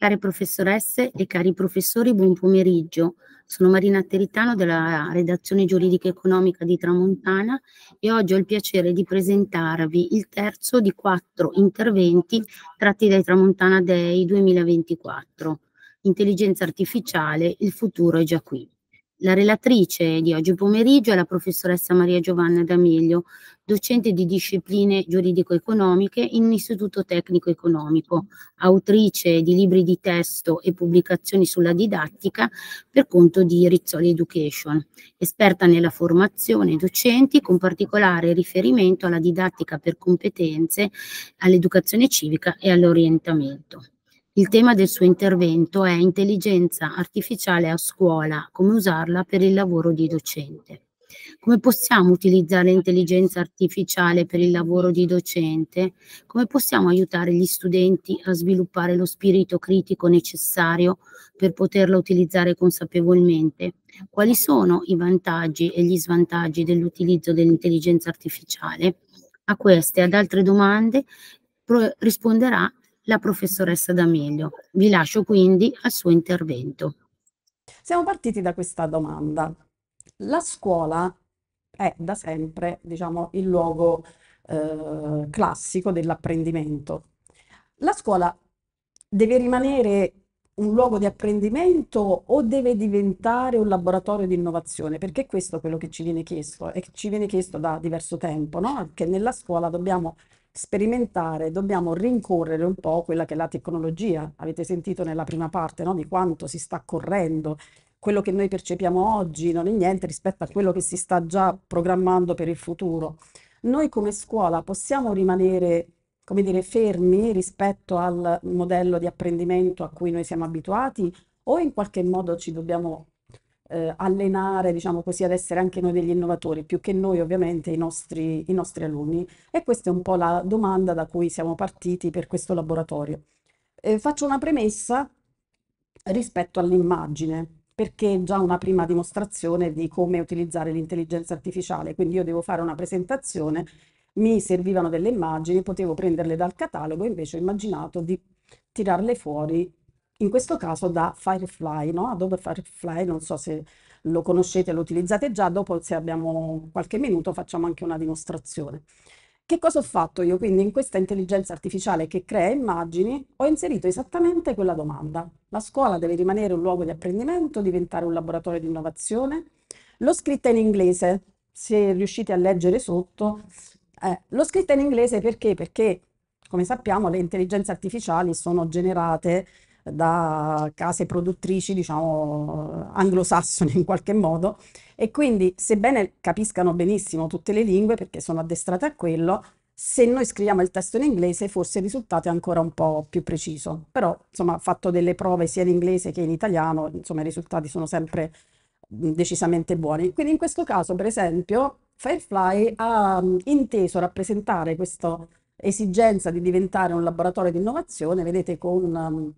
Care professoresse e cari professori, buon pomeriggio. Sono Marina Teritano della redazione giuridica economica di Tramontana e oggi ho il piacere di presentarvi il terzo di quattro interventi tratti dai Tramontana Day 2024. Intelligenza artificiale, il futuro è già qui. La relatrice di oggi pomeriggio è la professoressa Maria Giovanna D'Amelio, docente di discipline giuridico-economiche in un istituto tecnico-economico, autrice di libri di testo e pubblicazioni sulla didattica per conto di Rizzoli Education, esperta nella formazione docenti con particolare riferimento alla didattica per competenze, all'educazione civica e all'orientamento. Il tema del suo intervento è intelligenza artificiale a scuola, come usarla per il lavoro di docente. Come possiamo utilizzare l'intelligenza artificiale per il lavoro di docente? Come possiamo aiutare gli studenti a sviluppare lo spirito critico necessario per poterla utilizzare consapevolmente? Quali sono i vantaggi e gli svantaggi dell'utilizzo dell'intelligenza artificiale? A queste e ad altre domande risponderà la professoressa D'Amelio. Vi lascio quindi al suo intervento. Siamo partiti da questa domanda. La scuola è da sempre diciamo, il luogo eh, classico dell'apprendimento. La scuola deve rimanere un luogo di apprendimento o deve diventare un laboratorio di innovazione? Perché questo è quello che ci viene chiesto e che ci viene chiesto da diverso tempo, no? che nella scuola dobbiamo sperimentare, dobbiamo rincorrere un po' quella che è la tecnologia. Avete sentito nella prima parte no? di quanto si sta correndo. Quello che noi percepiamo oggi non è niente rispetto a quello che si sta già programmando per il futuro. Noi come scuola possiamo rimanere come dire, fermi rispetto al modello di apprendimento a cui noi siamo abituati o in qualche modo ci dobbiamo eh, allenare, diciamo così, ad essere anche noi degli innovatori, più che noi ovviamente i nostri, i nostri alunni. E questa è un po' la domanda da cui siamo partiti per questo laboratorio. Eh, faccio una premessa rispetto all'immagine, perché è già una prima dimostrazione di come utilizzare l'intelligenza artificiale. Quindi io devo fare una presentazione, mi servivano delle immagini, potevo prenderle dal catalogo, invece ho immaginato di tirarle fuori in questo caso da Firefly, no? Adobe Firefly, non so se lo conoscete, lo utilizzate già, dopo se abbiamo qualche minuto facciamo anche una dimostrazione. Che cosa ho fatto io? Quindi in questa intelligenza artificiale che crea immagini ho inserito esattamente quella domanda. La scuola deve rimanere un luogo di apprendimento, diventare un laboratorio di innovazione? L'ho scritta in inglese, se riuscite a leggere sotto. Eh, l'ho scritta in inglese perché? Perché, come sappiamo, le intelligenze artificiali sono generate da case produttrici, diciamo, anglosassone in qualche modo. E quindi, sebbene capiscano benissimo tutte le lingue, perché sono addestrate a quello, se noi scriviamo il testo in inglese forse il risultato è ancora un po' più preciso. Però, insomma, fatto delle prove sia in inglese che in italiano, insomma, i risultati sono sempre decisamente buoni. Quindi in questo caso, per esempio, Firefly ha inteso rappresentare questa esigenza di diventare un laboratorio di innovazione, vedete con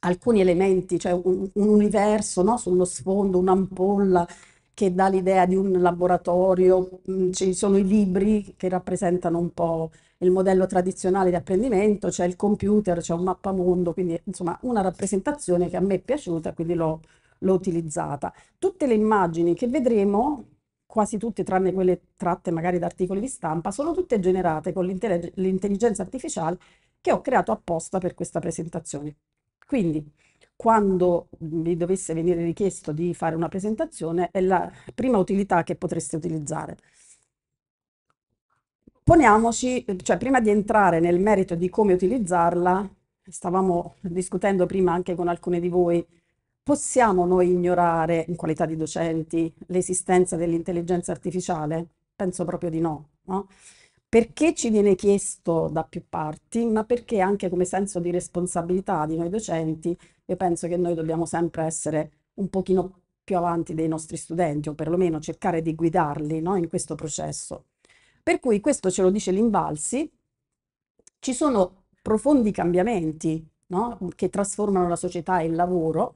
alcuni elementi, cioè un, un universo no? su sfondo, un'ampolla che dà l'idea di un laboratorio, mm, ci sono i libri che rappresentano un po' il modello tradizionale di apprendimento, c'è il computer, c'è un mappamondo, quindi insomma una rappresentazione che a me è piaciuta, quindi l'ho, l'ho utilizzata. Tutte le immagini che vedremo, quasi tutte tranne quelle tratte magari da articoli di stampa, sono tutte generate con l'intelligenza artificiale che ho creato apposta per questa presentazione. Quindi, quando vi dovesse venire richiesto di fare una presentazione, è la prima utilità che potreste utilizzare. Poniamoci, cioè prima di entrare nel merito di come utilizzarla, stavamo discutendo prima anche con alcune di voi, possiamo noi ignorare, in qualità di docenti, l'esistenza dell'intelligenza artificiale? Penso proprio di no, no? perché ci viene chiesto da più parti, ma perché anche come senso di responsabilità di noi docenti, io penso che noi dobbiamo sempre essere un pochino più avanti dei nostri studenti o perlomeno cercare di guidarli no, in questo processo. Per cui questo ce lo dice l'Invalsi, ci sono profondi cambiamenti no, che trasformano la società e il lavoro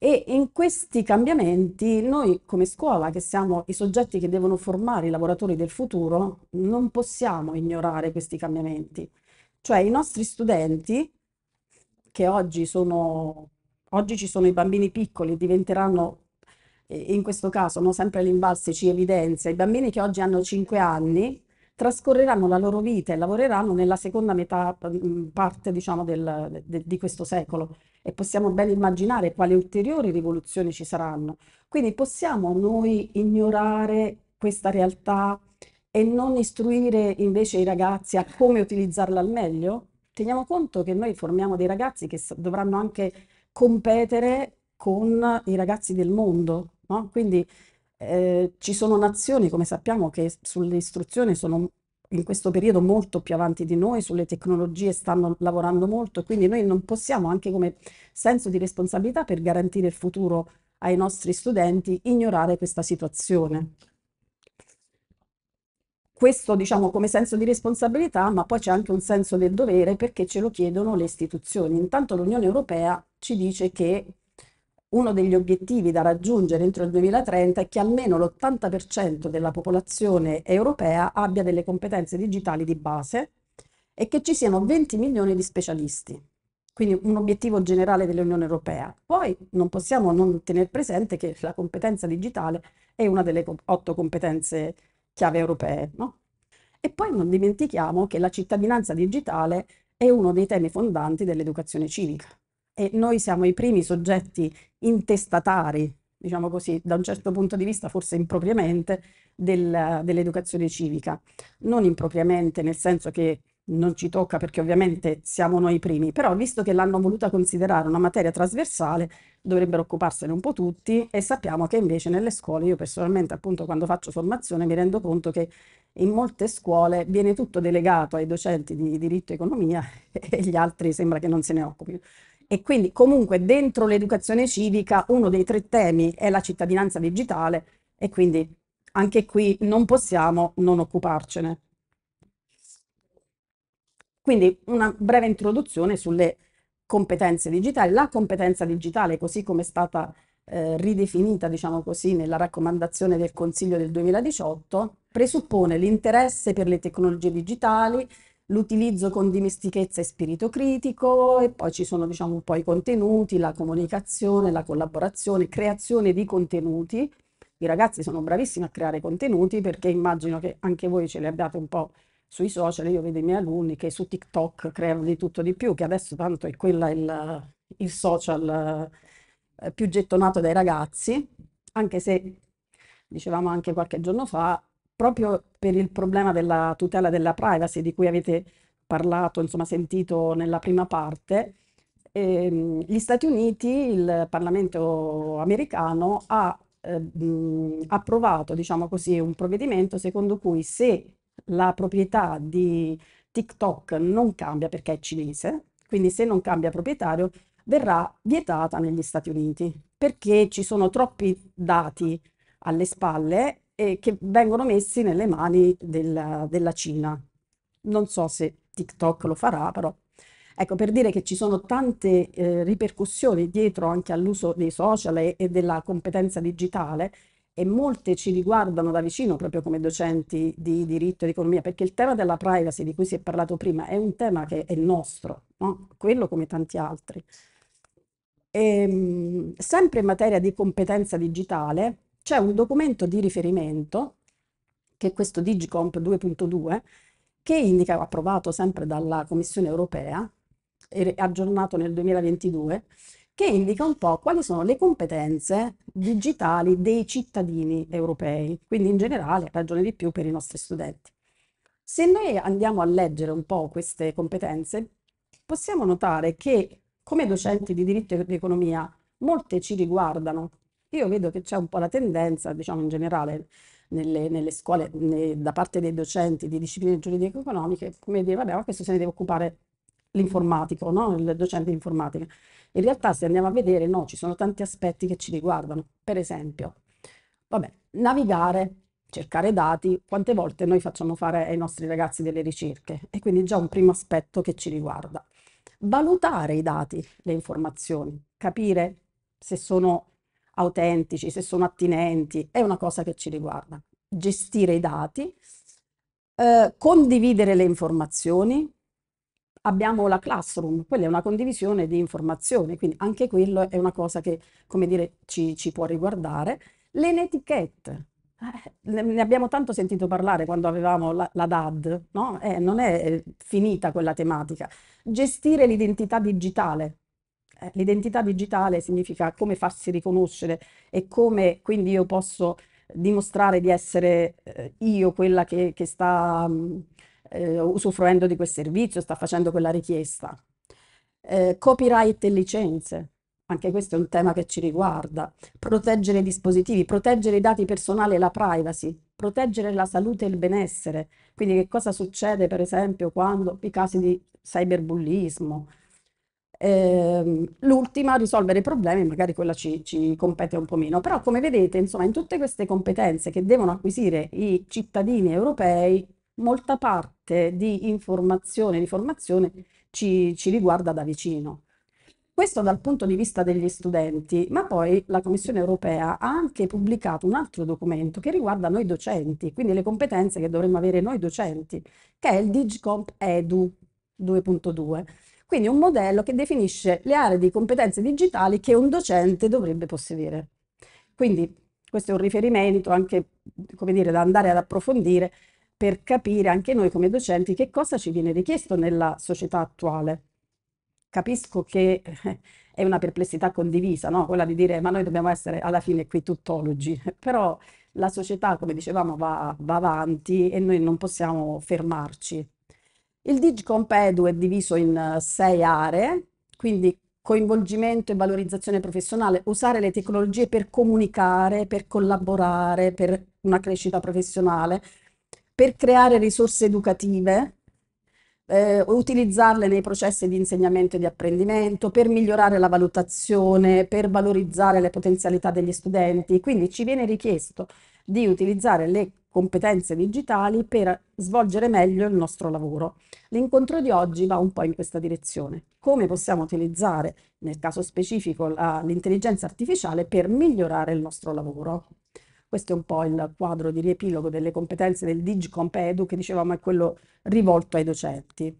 e in questi cambiamenti noi come scuola, che siamo i soggetti che devono formare i lavoratori del futuro, non possiamo ignorare questi cambiamenti. Cioè i nostri studenti, che oggi, sono, oggi ci sono i bambini piccoli, diventeranno in questo caso no, sempre l'Invalsi ci evidenzia, i bambini che oggi hanno 5 anni trascorreranno la loro vita e lavoreranno nella seconda metà, mm, parte diciamo, del, de, di questo secolo e possiamo ben immaginare quali ulteriori rivoluzioni ci saranno. Quindi possiamo noi ignorare questa realtà e non istruire invece i ragazzi a come utilizzarla al meglio? Teniamo conto che noi formiamo dei ragazzi che dovranno anche competere con i ragazzi del mondo, no? Quindi eh, ci sono nazioni, come sappiamo, che sull'istruzione sono in questo periodo molto più avanti di noi, sulle tecnologie stanno lavorando molto quindi noi non possiamo, anche come senso di responsabilità per garantire il futuro ai nostri studenti, ignorare questa situazione. Questo diciamo come senso di responsabilità, ma poi c'è anche un senso del dovere perché ce lo chiedono le istituzioni. Intanto l'Unione Europea ci dice che uno degli obiettivi da raggiungere entro il 2030 è che almeno l'80% della popolazione europea abbia delle competenze digitali di base e che ci siano 20 milioni di specialisti. Quindi un obiettivo generale dell'Unione Europea. Poi non possiamo non tenere presente che la competenza digitale è una delle otto competenze chiave europee. No? E poi non dimentichiamo che la cittadinanza digitale è uno dei temi fondanti dell'educazione civica e noi siamo i primi soggetti intestatari, diciamo così, da un certo punto di vista forse impropriamente, del, dell'educazione civica. Non impropriamente nel senso che non ci tocca perché ovviamente siamo noi i primi, però visto che l'hanno voluta considerare una materia trasversale, dovrebbero occuparsene un po' tutti e sappiamo che invece nelle scuole, io personalmente appunto quando faccio formazione mi rendo conto che in molte scuole viene tutto delegato ai docenti di diritto e economia e gli altri sembra che non se ne occupino. E quindi comunque dentro l'educazione civica uno dei tre temi è la cittadinanza digitale e quindi anche qui non possiamo non occuparcene. Quindi una breve introduzione sulle competenze digitali. La competenza digitale, così come è stata eh, ridefinita, diciamo così, nella raccomandazione del Consiglio del 2018, presuppone l'interesse per le tecnologie digitali, l'utilizzo con dimestichezza e spirito critico e poi ci sono diciamo un po' i contenuti, la comunicazione, la collaborazione, creazione di contenuti. I ragazzi sono bravissimi a creare contenuti perché immagino che anche voi ce li abbiate un po' sui social, io vedo i miei alunni che su TikTok creano di tutto di più, che adesso tanto è quella il, il social eh, più gettonato dai ragazzi, anche se dicevamo anche qualche giorno fa, proprio per il problema della tutela della privacy di cui avete parlato, insomma sentito nella prima parte, ehm, gli Stati Uniti, il Parlamento americano ha ehm, approvato, diciamo così, un provvedimento secondo cui se la proprietà di TikTok non cambia perché è cinese, quindi se non cambia proprietario verrà vietata negli Stati Uniti perché ci sono troppi dati alle spalle eh, che vengono messi nelle mani del, della Cina. Non so se TikTok lo farà, però Ecco, per dire che ci sono tante eh, ripercussioni dietro anche all'uso dei social e, e, della competenza digitale e molte ci riguardano da vicino proprio come docenti di diritto ed economia, perché il tema della privacy di cui si è parlato prima è un tema che è nostro, no? quello come tanti altri. E, ehm, sempre in materia di competenza digitale, c'è un documento di riferimento, che è questo Digicomp 2.2, che indica, approvato sempre dalla Commissione europea, aggiornato nel 2022, che indica un po' quali sono le competenze digitali dei cittadini europei, quindi in generale ragione di più per i nostri studenti. Se noi andiamo a leggere un po' queste competenze, possiamo notare che come docenti di diritto e di economia molte ci riguardano io vedo che c'è un po' la tendenza, diciamo in generale, nelle, nelle scuole, ne- da parte dei docenti di discipline giuridico-economiche, come dire, vabbè, ma questo se ne deve occupare l'informatico, no? il docente di informatica. In realtà, se andiamo a vedere, no, ci sono tanti aspetti che ci riguardano. Per esempio, vabbè, navigare, cercare dati, quante volte noi facciamo fare ai nostri ragazzi delle ricerche e quindi già un primo aspetto che ci riguarda. Valutare i dati, le informazioni, capire se sono autentici, se sono attinenti, è una cosa che ci riguarda. Gestire i dati, eh, condividere le informazioni, abbiamo la classroom, quella è una condivisione di informazioni, quindi anche quello è una cosa che, come dire, ci, ci può riguardare. Le netiquette, eh, ne abbiamo tanto sentito parlare quando avevamo la, la DAD, no? eh, non è eh, finita quella tematica. Gestire l'identità digitale, eh, l'identità digitale significa come farsi riconoscere e come quindi io posso dimostrare di essere eh, io quella che, che sta mm, eh, usufruendo di quel servizio, sta facendo quella richiesta. Eh, copyright e licenze, anche questo è un tema che ci riguarda. Proteggere i dispositivi, proteggere i dati personali e la privacy, proteggere la salute e il benessere. Quindi che cosa succede per esempio quando i casi di cyberbullismo, Ehm, l'ultima risolvere i problemi, magari quella ci, ci, compete un po' meno. Però come vedete, insomma, in tutte queste competenze che devono acquisire i cittadini europei, molta parte di informazione, di formazione ci, ci riguarda da vicino. Questo dal punto di vista degli studenti, ma poi la Commissione europea ha anche pubblicato un altro documento che riguarda noi docenti, quindi le competenze che dovremmo avere noi docenti, che è il Digicomp Edu 2.2 quindi un modello che definisce le aree di competenze digitali che un docente dovrebbe possedere. Quindi questo è un riferimento anche, come dire, da andare ad approfondire per capire anche noi come docenti che cosa ci viene richiesto nella società attuale. Capisco che eh, è una perplessità condivisa, no? quella di dire ma noi dobbiamo essere alla fine qui tuttologi, però la società, come dicevamo, va, va avanti e noi non possiamo fermarci. Il Digicomp Edu è diviso in eh, sei aree, quindi coinvolgimento e valorizzazione professionale, usare le tecnologie per comunicare, per collaborare, per una crescita professionale, per creare risorse educative, eh, utilizzarle nei processi di insegnamento e di apprendimento, per migliorare la valutazione, per valorizzare le potenzialità degli studenti. Quindi ci viene richiesto di utilizzare le competenze digitali per svolgere meglio il nostro lavoro. L'incontro di oggi va un po' in questa direzione. Come possiamo utilizzare, nel caso specifico, l'intelligenza artificiale per migliorare il nostro lavoro? Questo è un po' il quadro di riepilogo delle competenze del Digicomp Edu che dicevamo è quello rivolto ai docenti.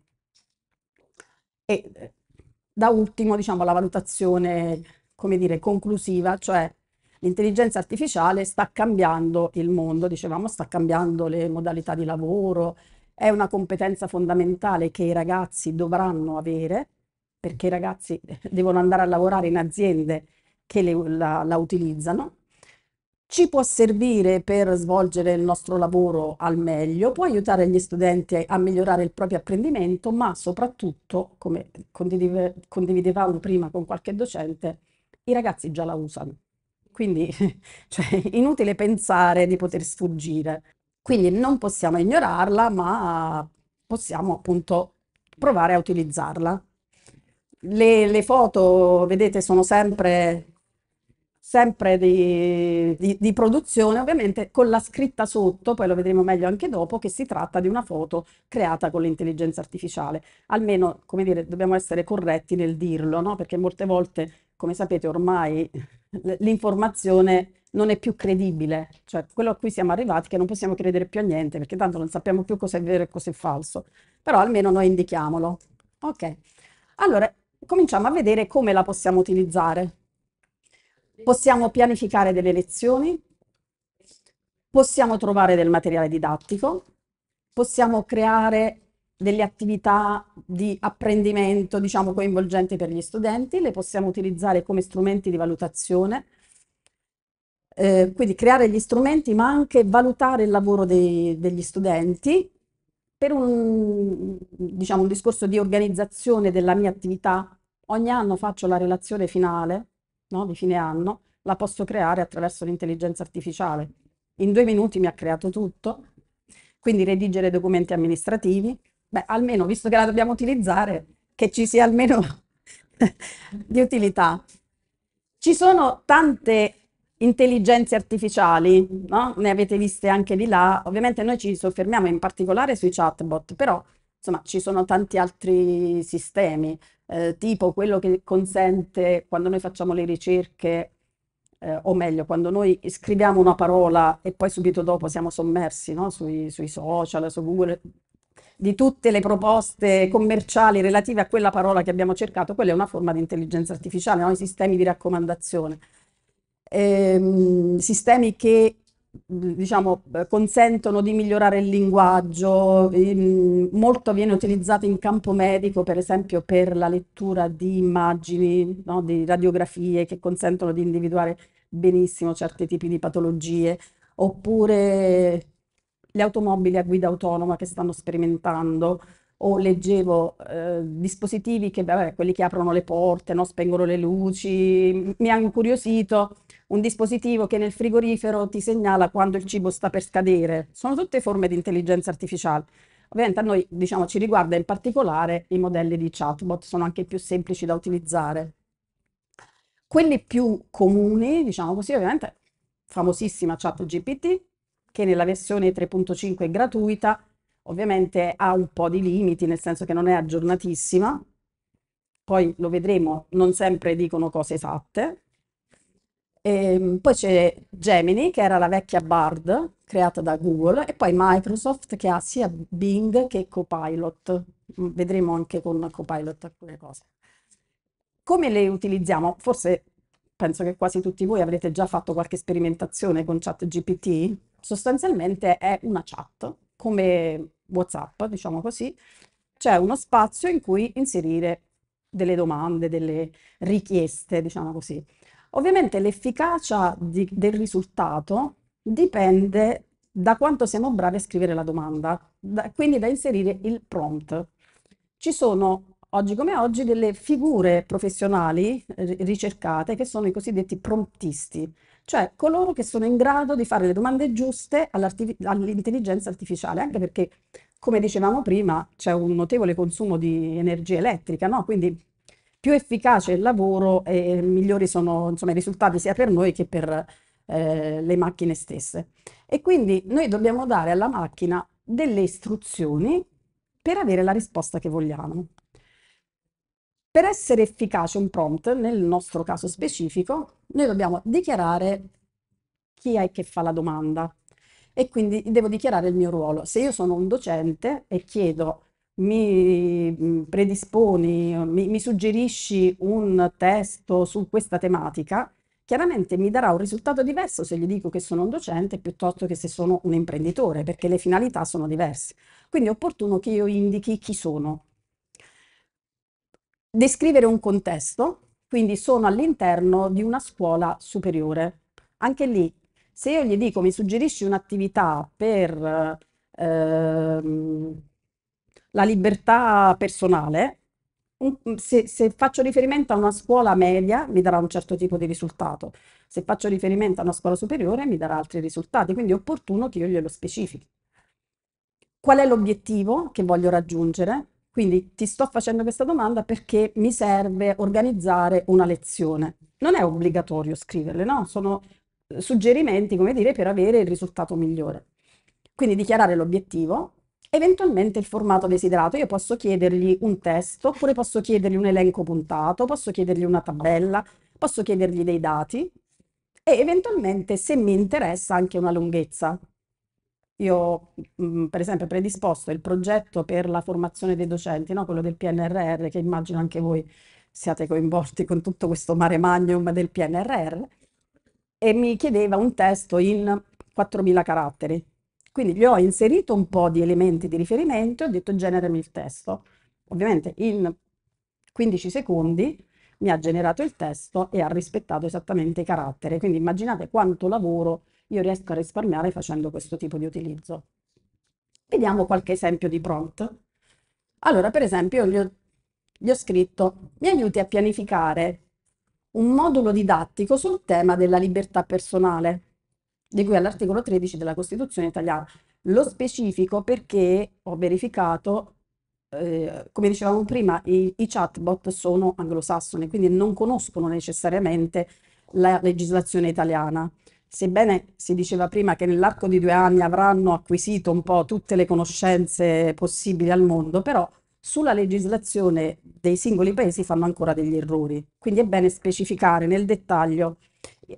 E eh, da ultimo, diciamo, la valutazione, come dire, conclusiva, cioè l'intelligenza artificiale sta cambiando il mondo, dicevamo, sta cambiando le modalità di lavoro, è una competenza fondamentale che i ragazzi dovranno avere, perché i ragazzi devono andare a lavorare in aziende che le, la, la utilizzano. Ci può servire per svolgere il nostro lavoro al meglio, può aiutare gli studenti a migliorare il proprio apprendimento, ma soprattutto, come condividevamo prima con qualche docente, i ragazzi già la usano. Quindi, cioè, inutile pensare di poter sfuggire. Quindi non possiamo ignorarla, ma possiamo appunto provare a utilizzarla. Le, le foto, vedete, sono sempre sempre di, di, di, produzione, ovviamente con la scritta sotto, poi lo vedremo meglio anche dopo, che si tratta di una foto creata con l'intelligenza artificiale. Almeno, come dire, dobbiamo essere corretti nel dirlo, no? perché molte volte, come sapete, ormai l'informazione non è più credibile, cioè quello a cui siamo arrivati che non possiamo credere più a niente, perché tanto non sappiamo più cosa è vero e cosa è falso, però almeno noi indichiamolo. Ok, allora cominciamo a vedere come la possiamo utilizzare Possiamo pianificare delle lezioni, possiamo trovare del materiale didattico, possiamo creare delle attività di apprendimento, diciamo, coinvolgenti per gli studenti, le possiamo utilizzare come strumenti di valutazione, eh, quindi creare gli strumenti ma anche valutare il lavoro dei, degli studenti per un, diciamo, un discorso di organizzazione della mia attività. Ogni anno faccio la relazione finale no? di fine anno, la posso creare attraverso l'intelligenza artificiale. In due minuti mi ha creato tutto, quindi redigere documenti amministrativi. Beh, almeno, visto che la dobbiamo utilizzare, che ci sia almeno di utilità. Ci sono tante intelligenze artificiali, no? ne avete viste anche di là. Ovviamente noi ci soffermiamo in particolare sui chatbot, però insomma ci sono tanti altri sistemi eh, tipo quello che consente quando noi facciamo le ricerche, eh, o meglio, quando noi scriviamo una parola e poi subito dopo siamo sommersi no? sui, sui social, su Google, di tutte le proposte commerciali relative a quella parola che abbiamo cercato, quella è una forma di intelligenza artificiale, no? i sistemi di raccomandazione. Ehm, sistemi che diciamo, eh, consentono di migliorare il linguaggio, ehm, molto viene utilizzato in campo medico, per esempio per la lettura di immagini, no, di radiografie che consentono di individuare benissimo certi tipi di patologie, oppure le automobili a guida autonoma che stanno sperimentando, o leggevo eh, dispositivi che, vabbè, quelli che aprono le porte, no? spengono le luci, mi hanno incuriosito un dispositivo che nel frigorifero ti segnala quando il cibo sta per scadere. Sono tutte forme di intelligenza artificiale. Ovviamente a noi diciamo, ci riguarda in particolare i modelli di chatbot, sono anche più semplici da utilizzare. Quelli più comuni, diciamo così, ovviamente famosissima ChatGPT, che nella versione 3.5 è gratuita, Ovviamente ha un po' di limiti, nel senso che non è aggiornatissima, poi lo vedremo, non sempre dicono cose esatte. E ehm, poi c'è Gemini, che era la vecchia Bard creata da Google, e poi Microsoft che ha sia Bing che Copilot. Mm, vedremo anche con Copilot alcune cose. Come le utilizziamo? Forse penso che quasi tutti voi avrete già fatto qualche sperimentazione con ChatGPT. Sostanzialmente è una chat come WhatsApp, diciamo così, c'è uno spazio in cui inserire delle domande, delle richieste, diciamo così. Ovviamente l'efficacia del risultato dipende da quanto siamo bravi a scrivere la domanda, da, quindi da inserire il prompt. Ci sono oggi come oggi delle figure professionali eh, ricercate che sono i cosiddetti promptisti cioè coloro che sono in grado di fare le domande giuste all'intelligenza artificiale, anche perché, come dicevamo prima, c'è un notevole consumo di energia elettrica, no? quindi più efficace il lavoro e migliori sono insomma, i risultati sia per noi che per eh, le macchine stesse. E quindi noi dobbiamo dare alla macchina delle istruzioni per avere la risposta che vogliamo. Per essere efficace un prompt, nel nostro caso specifico, noi dobbiamo dichiarare chi è che fa la domanda e quindi devo dichiarare il mio ruolo. Se io sono un docente e chiedo mi mm, predisponi, mi, mi suggerisci un testo su questa tematica, chiaramente mi darà un risultato diverso se gli dico che sono un docente piuttosto che se sono un imprenditore, perché le finalità sono diverse. Quindi è opportuno che io indichi chi sono Descrivere un contesto, quindi sono all'interno di una scuola superiore. Anche lì, se io gli dico mi suggerisci un'attività per ehm, la libertà personale, se, se, faccio riferimento a una scuola media mi darà un certo tipo di risultato, se faccio riferimento a una scuola superiore mi darà altri risultati, quindi è opportuno che io glielo specifichi. Qual è l'obiettivo che voglio raggiungere? Quindi ti sto facendo questa domanda perché mi serve organizzare una lezione. Non è obbligatorio scriverle, no? Sono eh, suggerimenti, come dire, per avere il risultato migliore. Quindi dichiarare l'obiettivo, eventualmente il formato desiderato. Io posso chiedergli un testo, oppure posso chiedergli un elenco puntato, posso chiedergli una tabella, posso chiedergli dei dati e eventualmente, se mi interessa, anche una lunghezza. Io ho, mm, mh, per esempio, predisposto il progetto per la formazione dei docenti, no? quello del PNRR, che immagino anche voi siate coinvolti con tutto questo mare magnum del PNRR, e mi chiedeva un testo in 4.000 caratteri. Quindi gli ho inserito un po' di elementi di riferimento e ho detto generami il testo. Ovviamente in 15 secondi mi ha generato il testo e ha rispettato esattamente i caratteri. Quindi immaginate quanto lavoro io riesco a risparmiare facendo questo tipo di utilizzo. Vediamo qualche esempio di prompt. Allora, per esempio, gli ho, gli ho scritto, mi aiuti a pianificare un modulo didattico sul tema della libertà personale, di cui all'articolo 13 della Costituzione italiana. Lo specifico perché ho verificato, eh, come dicevamo prima, i, i, chatbot sono anglosassoni, quindi non conoscono necessariamente la legislazione italiana sebbene si diceva prima che nell'arco di due anni avranno acquisito un po' tutte le conoscenze possibili al mondo, però sulla legislazione dei singoli paesi fanno ancora degli errori. Quindi è bene specificare nel dettaglio.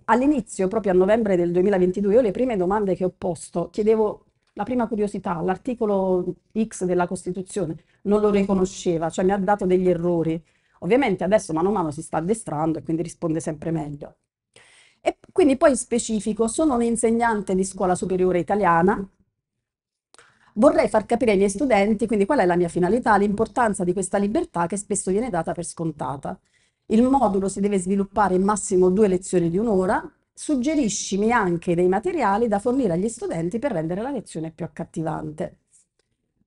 All'inizio, proprio a novembre del 2022, io le prime domande che ho posto chiedevo la prima curiosità, l'articolo X della Costituzione non lo riconosceva, cioè mi ha dato degli errori. Ovviamente adesso mano a mano si sta addestrando e quindi risponde sempre meglio. E quindi poi specifico, sono un'insegnante di scuola superiore italiana, vorrei far capire ai miei studenti quindi qual è la mia finalità, l'importanza di questa libertà che spesso viene data per scontata. Il modulo si deve sviluppare in massimo due lezioni di un'ora, suggeriscimi anche dei materiali da fornire agli studenti per rendere la lezione più accattivante.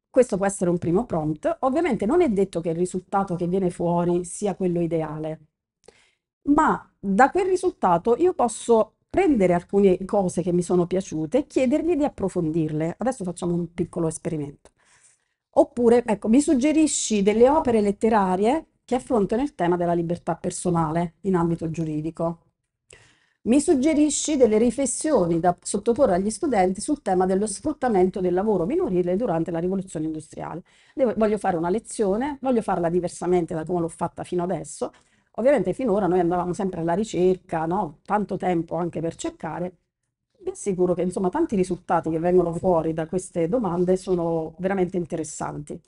Questo può essere un primo prompt, ovviamente non è detto che il risultato che viene fuori sia quello ideale, ma da quel risultato io posso prendere alcune cose che mi sono piaciute e chiedergli di approfondirle. Adesso facciamo un piccolo esperimento. Oppure, ecco, mi suggerisci delle opere letterarie che affrontano il tema della libertà personale in ambito giuridico. Mi suggerisci delle riflessioni da sottoporre agli studenti sul tema dello sfruttamento del lavoro minorile durante la rivoluzione industriale. Devo, voglio fare una lezione, voglio farla diversamente da come l'ho fatta fino adesso Ovviamente finora noi andavamo sempre alla ricerca, no? tanto tempo anche per cercare. Vi assicuro che insomma tanti risultati che vengono fuori da queste domande sono veramente interessanti.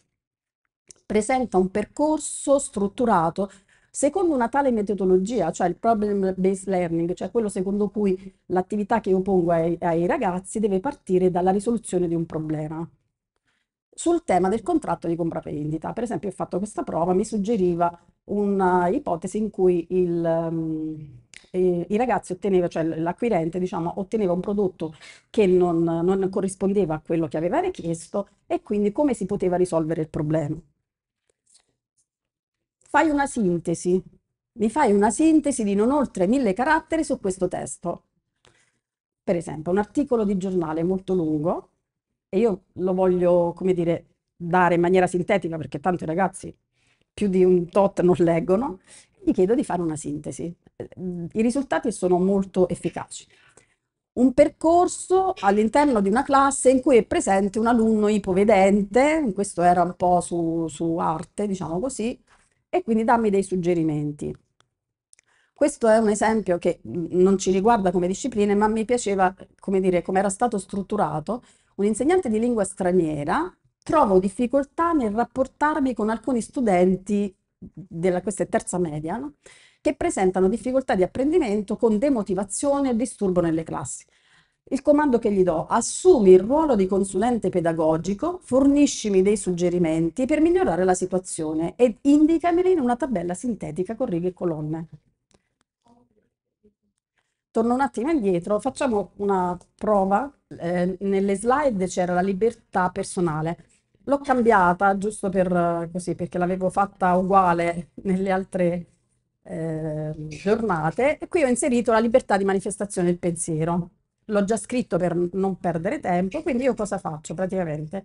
Presenta un percorso strutturato secondo una tale metodologia, cioè il problem based learning, cioè quello secondo cui l'attività che io pongo ai, ai ragazzi deve partire dalla risoluzione di un problema sul tema del contratto di compravendita. Per esempio, ho fatto questa prova, mi suggeriva un'ipotesi in cui il, um, i, i ragazzi otteneva, cioè l'acquirente diciamo, otteneva un prodotto che non, non corrispondeva a quello che aveva richiesto e quindi come si poteva risolvere il problema. Fai una sintesi, mi fai una sintesi di non oltre mille caratteri su questo testo. Per esempio, un articolo di giornale molto lungo, e io lo voglio, come dire, dare in maniera sintetica, perché tanto i ragazzi più di un tot non leggono, gli chiedo di fare una sintesi. I risultati sono molto efficaci. Un percorso all'interno di una classe in cui è presente un alunno ipovedente, questo era un po' su, su arte, diciamo così, e quindi dammi dei suggerimenti. Questo è un esempio che non ci riguarda come discipline, ma mi piaceva, come dire, come era stato strutturato, un insegnante di lingua straniera, trovo difficoltà nel rapportarmi con alcuni studenti della questa è terza media, no? che presentano difficoltà di apprendimento con demotivazione e disturbo nelle classi. Il comando che gli do, assumi il ruolo di consulente pedagogico, forniscimi dei suggerimenti per migliorare la situazione e indicameli in una tabella sintetica con righe e colonne. Torno un attimo indietro, facciamo una prova. Eh, nelle slide c'era la libertà personale. L'ho cambiata giusto per eh, così, perché l'avevo fatta uguale nelle altre eh, giornate. E qui ho inserito la libertà di manifestazione del pensiero. L'ho già scritto per non perdere tempo, quindi io cosa faccio praticamente?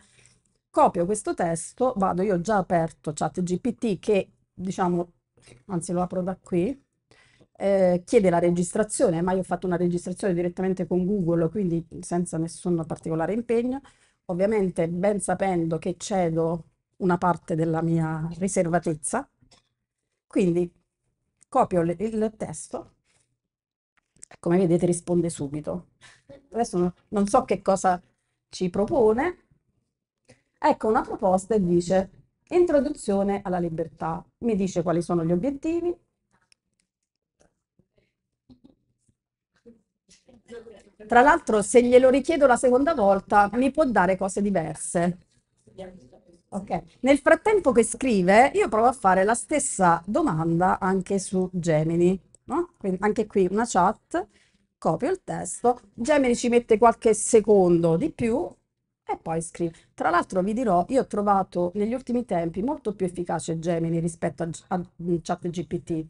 Copio questo testo, vado, io ho già aperto ChatGPT che, diciamo, anzi lo apro da qui, eh, chiede la registrazione, ma io ho fatto una registrazione direttamente con Google, quindi senza nessun particolare impegno, ovviamente ben sapendo che cedo una parte della mia riservatezza, quindi copio le, il testo, come vedete risponde subito. Adesso no, non so che cosa ci propone, ecco una proposta e dice introduzione alla libertà, mi dice quali sono gli obiettivi, Tra l'altro, se glielo richiedo la seconda volta, mi può dare cose diverse. Okay. Nel frattempo che scrive, io provo a fare la stessa domanda anche su Gemini. No? Quindi anche qui una chat, copio il testo, Gemini ci mette qualche secondo di più e poi scrive. Tra l'altro vi dirò, io ho trovato negli ultimi tempi molto più efficace Gemini rispetto a, a, a mm, ChatGPT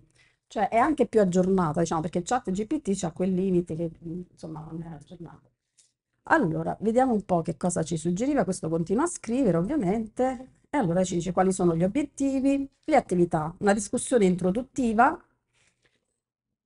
cioè è anche più aggiornata, diciamo, perché chat GPT ha quel limite che insomma non è aggiornato. Allora, vediamo un po' che cosa ci suggeriva, questo continua a scrivere ovviamente, e allora ci dice quali sono gli obiettivi, le attività, una discussione introduttiva,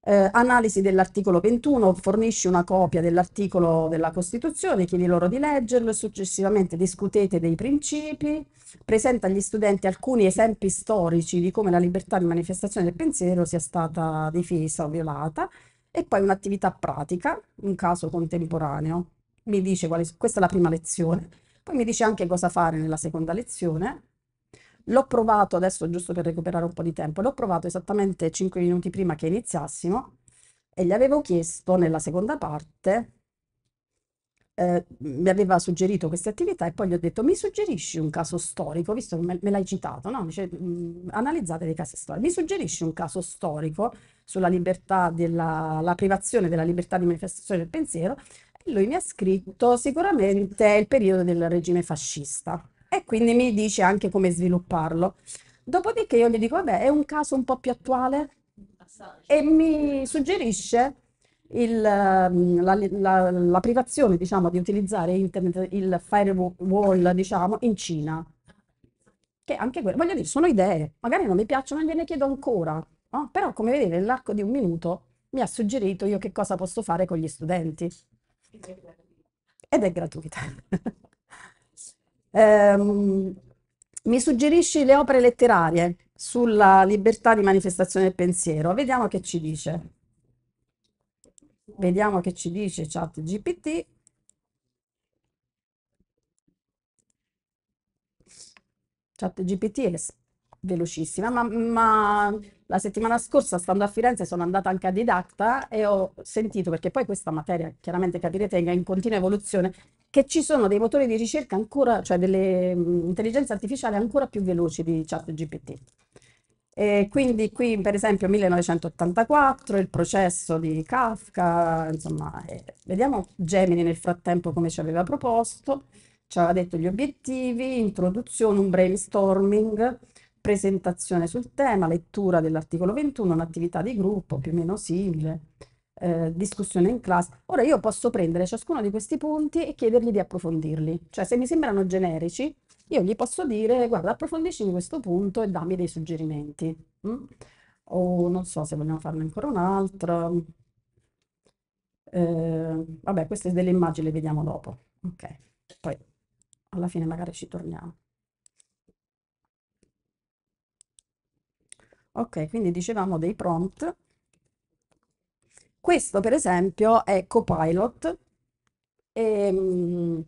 eh, analisi dell'articolo 21, fornisci una copia dell'articolo della Costituzione, chiedi loro di leggerlo e successivamente discutete dei principi, presenta agli studenti alcuni esempi storici di come la libertà di manifestazione del pensiero sia stata difesa o violata e poi un'attività pratica, un caso contemporaneo. Mi dice quali, questa è la prima lezione, poi mi dice anche cosa fare nella seconda lezione. L'ho provato adesso giusto per recuperare un po' di tempo, l'ho provato esattamente 5 minuti prima che iniziassimo e gli avevo chiesto nella seconda parte eh, mi aveva suggerito queste attività e poi gli ho detto mi suggerisci un caso storico, visto che me, me l'hai citato, no? Dice, mm, analizzate dei casi storici, mi suggerisci un caso storico sulla libertà della privazione della libertà di manifestazione del pensiero e lui mi ha scritto sicuramente il periodo del regime fascista e quindi mi dice anche come svilupparlo. Dopodiché io gli dico vabbè è un caso un po' più attuale e mi suggerisce il, ehm, la, la, la, privazione diciamo, di utilizzare internet, il firewall diciamo, in Cina. Che anche quello, voglio dire, sono idee, magari non mi piacciono e gliene chiedo ancora, no? però come vedete nell'arco di un minuto mi ha suggerito io che cosa posso fare con gli studenti. Ed è gratuita. um, mi suggerisci le opere letterarie sulla libertà di manifestazione del pensiero. Vediamo che ci dice. Vediamo che ci dice chat GPT. Chat GPT è velocissima, ma, ma, la settimana scorsa stando a Firenze sono andata anche a Didacta e ho sentito, perché poi questa materia chiaramente capirete è in continua evoluzione, che ci sono dei motori di ricerca ancora, cioè delle intelligenze artificiali ancora più veloci di chat GPT. E quindi qui, per esempio, 1984, il processo di Kafka, insomma, eh, vediamo Gemini nel frattempo come ci aveva proposto, ci aveva detto gli obiettivi, introduzione, un brainstorming, presentazione sul tema, lettura dell'articolo 21, un'attività di gruppo più o meno simile, eh, discussione in classe. Ora io posso prendere ciascuno di questi punti e chiedergli di approfondirli, cioè se mi sembrano generici, io gli posso dire, guarda, approfondisci questo punto e dammi dei suggerimenti. Mm? O non so se vogliamo farne ancora un altro. Eh, vabbè, queste delle immagini le vediamo dopo. Ok, poi alla fine magari ci torniamo. Ok, quindi dicevamo dei prompt. Questo per esempio è Copilot. E, ehm,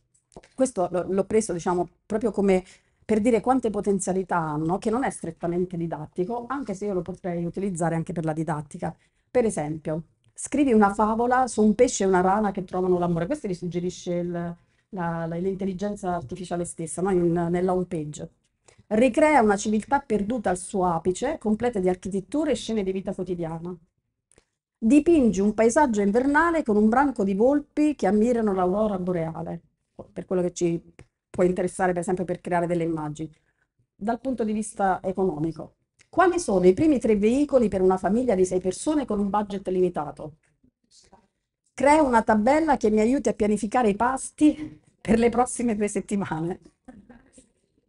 questo l'ho preso diciamo proprio come per dire quante potenzialità hanno, che non è strettamente didattico, anche se io lo potrei utilizzare anche per la didattica. Per esempio, scrivi una favola su un pesce e una rana che trovano l'amore. Questo li suggerisce l'intelligenza artificiale stessa, no? In, nella home page. Ricrea una civiltà perduta al suo apice, completa di architetture e scene di vita quotidiana. Dipingi un paesaggio invernale con un branco di volpi che ammirano l'aurora boreale per quello che ci può interessare per esempio per creare delle immagini. Dal punto di vista economico, quali sono i primi tre veicoli per una famiglia di sei persone con un budget limitato? Crea una tabella che mi aiuti a pianificare i pasti per le prossime due settimane.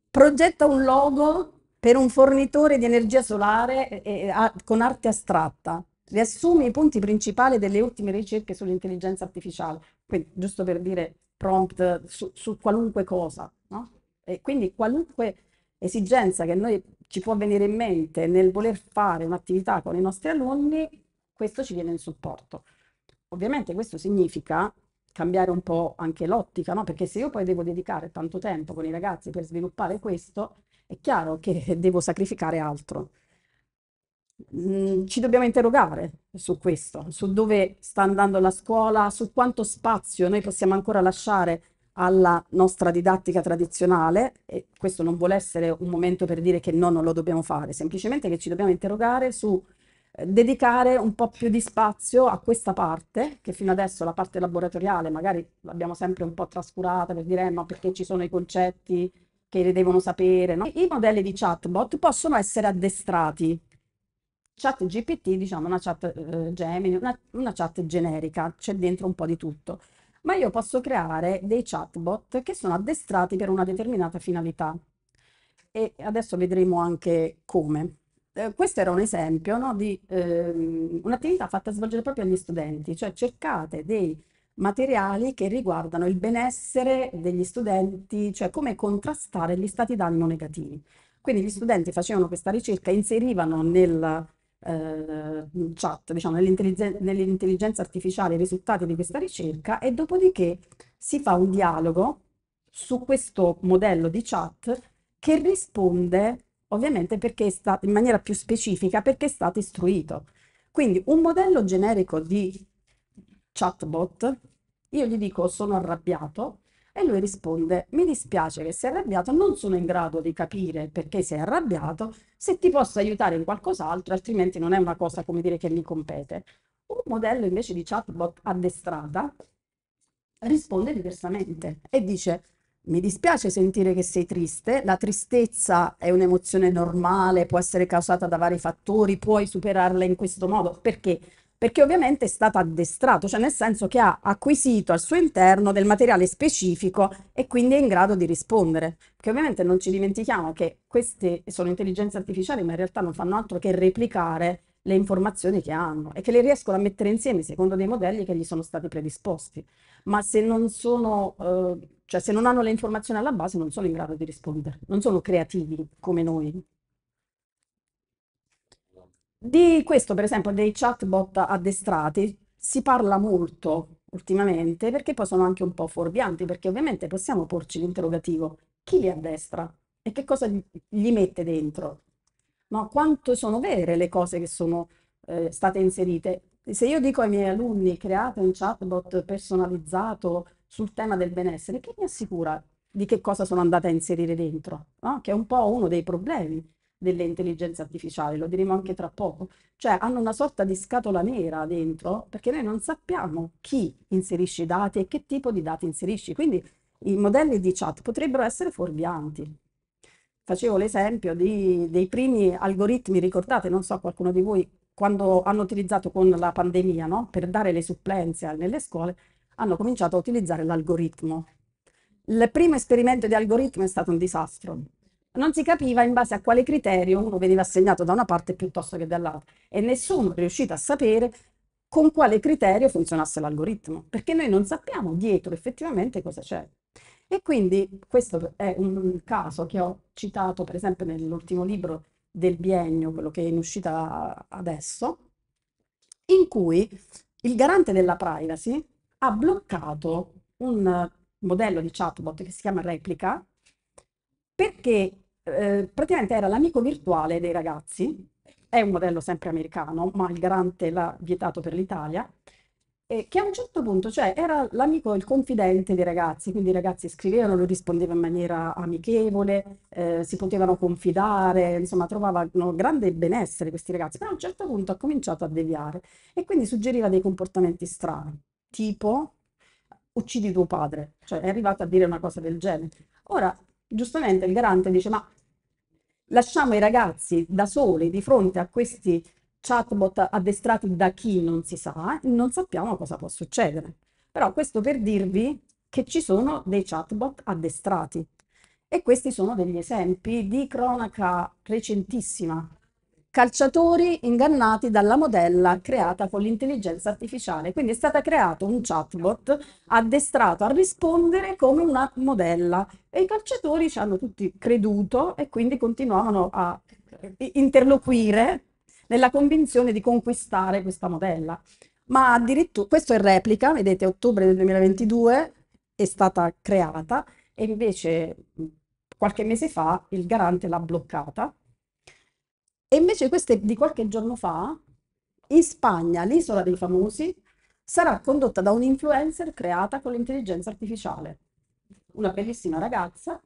Progetta un logo per un fornitore di energia solare e, a, con arte astratta. Riassumi i punti principali delle ultime ricerche sull'intelligenza artificiale. Quindi, giusto per dire prompt su, su qualunque cosa, no? E quindi qualunque esigenza che noi ci può venire in mente nel voler fare un'attività con i nostri alunni, questo ci viene in supporto. Ovviamente questo significa cambiare un po' anche l'ottica, no? perché se io poi devo dedicare tanto tempo con i ragazzi per sviluppare questo, è chiaro che devo sacrificare altro. Mm, ci dobbiamo interrogare su questo, su dove sta andando la scuola, su quanto spazio noi possiamo ancora lasciare alla nostra didattica tradizionale, e questo non vuole essere un momento per dire che no, non lo dobbiamo fare, semplicemente che ci dobbiamo interrogare su eh, dedicare un po' più di spazio a questa parte, che fino adesso la parte laboratoriale magari l'abbiamo sempre un po' trascurata per dire eh, ma perché ci sono i concetti che le devono sapere. No? I modelli di chatbot possono essere addestrati chat GPT, diciamo una chat eh, Gemini, una, una chat generica, c'è dentro un po' di tutto, ma io posso creare dei chatbot che sono addestrati per una determinata finalità. E adesso vedremo anche come. Eh, questo era un esempio no, di ehm, un'attività fatta svolgere proprio agli studenti, cioè cercate dei materiali che riguardano il benessere degli studenti, cioè come contrastare gli stati d'animo negativi. Quindi gli studenti facevano questa ricerca, inserivano nel, eh, chat, diciamo, nell'intelligenza, artificiale i risultati di questa ricerca e dopodiché si fa un dialogo su questo modello di chat che risponde ovviamente perché è stato, in maniera più specifica perché è stato istruito. Quindi un modello generico di chatbot, io gli dico sono arrabbiato, e lui risponde, mi dispiace che sei arrabbiato, non sono in grado di capire perché sei arrabbiato, se ti posso aiutare in qualcos'altro, altrimenti non è una cosa, come dire, che mi compete. Un modello invece di chatbot addestrata risponde diversamente e dice, mi dispiace sentire che sei triste, la tristezza è un'emozione normale, può essere causata da vari fattori, puoi superarla in questo modo, perché perché ovviamente è stato addestrato, cioè nel senso che ha acquisito al suo interno del materiale specifico e quindi è in grado di rispondere. Che ovviamente non ci dimentichiamo che queste sono intelligenze artificiali, ma in realtà non fanno altro che replicare le informazioni che hanno e che le riescono a mettere insieme secondo dei modelli che gli sono stati predisposti. Ma se non sono, eh, cioè se non hanno le informazioni alla base, non sono in grado di rispondere, non sono creativi come noi. Di questo, per esempio, dei chatbot addestrati si parla molto ultimamente perché poi sono anche un po' fuorvianti, perché ovviamente possiamo porci l'interrogativo chi li addestra e che cosa gli mette dentro, ma quanto sono vere le cose che sono eh, state inserite. Se io dico ai miei alunni create un chatbot personalizzato sul tema del benessere, chi mi assicura di che cosa sono andata a inserire dentro? No? Che è un po' uno dei problemi delle intelligenze artificiali, lo diremo anche tra poco, cioè hanno una sorta di scatola nera dentro perché noi non sappiamo chi inserisce i dati e che tipo di dati inserisci, quindi i modelli di chat potrebbero essere fuorvianti. Facevo l'esempio dei primi algoritmi, ricordate, non so qualcuno di voi, quando hanno utilizzato con la pandemia, no? per dare le supplenze nelle scuole, hanno cominciato a utilizzare l'algoritmo. Il primo esperimento di algoritmo è stato un disastro, non si capiva in base a quale criterio uno veniva assegnato da una parte piuttosto che dall'altra e nessuno è riuscito a sapere con quale criterio funzionasse l'algoritmo, perché noi non sappiamo dietro effettivamente cosa c'è. E quindi questo è un caso che ho citato per esempio nell'ultimo libro del biennio, quello che è in uscita adesso, in cui il garante della privacy ha bloccato un modello di chatbot che si chiama Replica perché eh, praticamente era l'amico virtuale dei ragazzi, è un modello sempre americano, ma il garante l'ha vietato per l'Italia, eh, che a un certo punto, cioè era l'amico, il confidente dei ragazzi, quindi i ragazzi scrivevano, lui rispondeva in maniera amichevole, eh, si potevano confidare, insomma trovavano grande benessere questi ragazzi, però a un certo punto ha cominciato a deviare e quindi suggeriva dei comportamenti strani, tipo uccidi tuo padre, cioè è arrivato a dire una cosa del genere. Ora, giustamente il garante dice, ma lasciamo i ragazzi da soli di fronte a questi chatbot addestrati da chi non si sa, non sappiamo cosa può succedere. Però questo per dirvi che ci sono dei chatbot addestrati e questi sono degli esempi di cronaca recentissima calciatori ingannati dalla modella creata con l'intelligenza artificiale. Quindi è stato creato un chatbot addestrato a rispondere come una modella e i calciatori ci hanno tutti creduto e quindi continuavano a interloquire nella convinzione di conquistare questa modella. Ma addirittura, questo è replica, vedete, ottobre del 2022 è stata creata e invece qualche mese fa il garante l'ha bloccata e invece questa di qualche giorno fa, in Spagna, l'isola dei famosi, sarà condotta da un influencer creata con l'intelligenza artificiale, una bellissima ragazza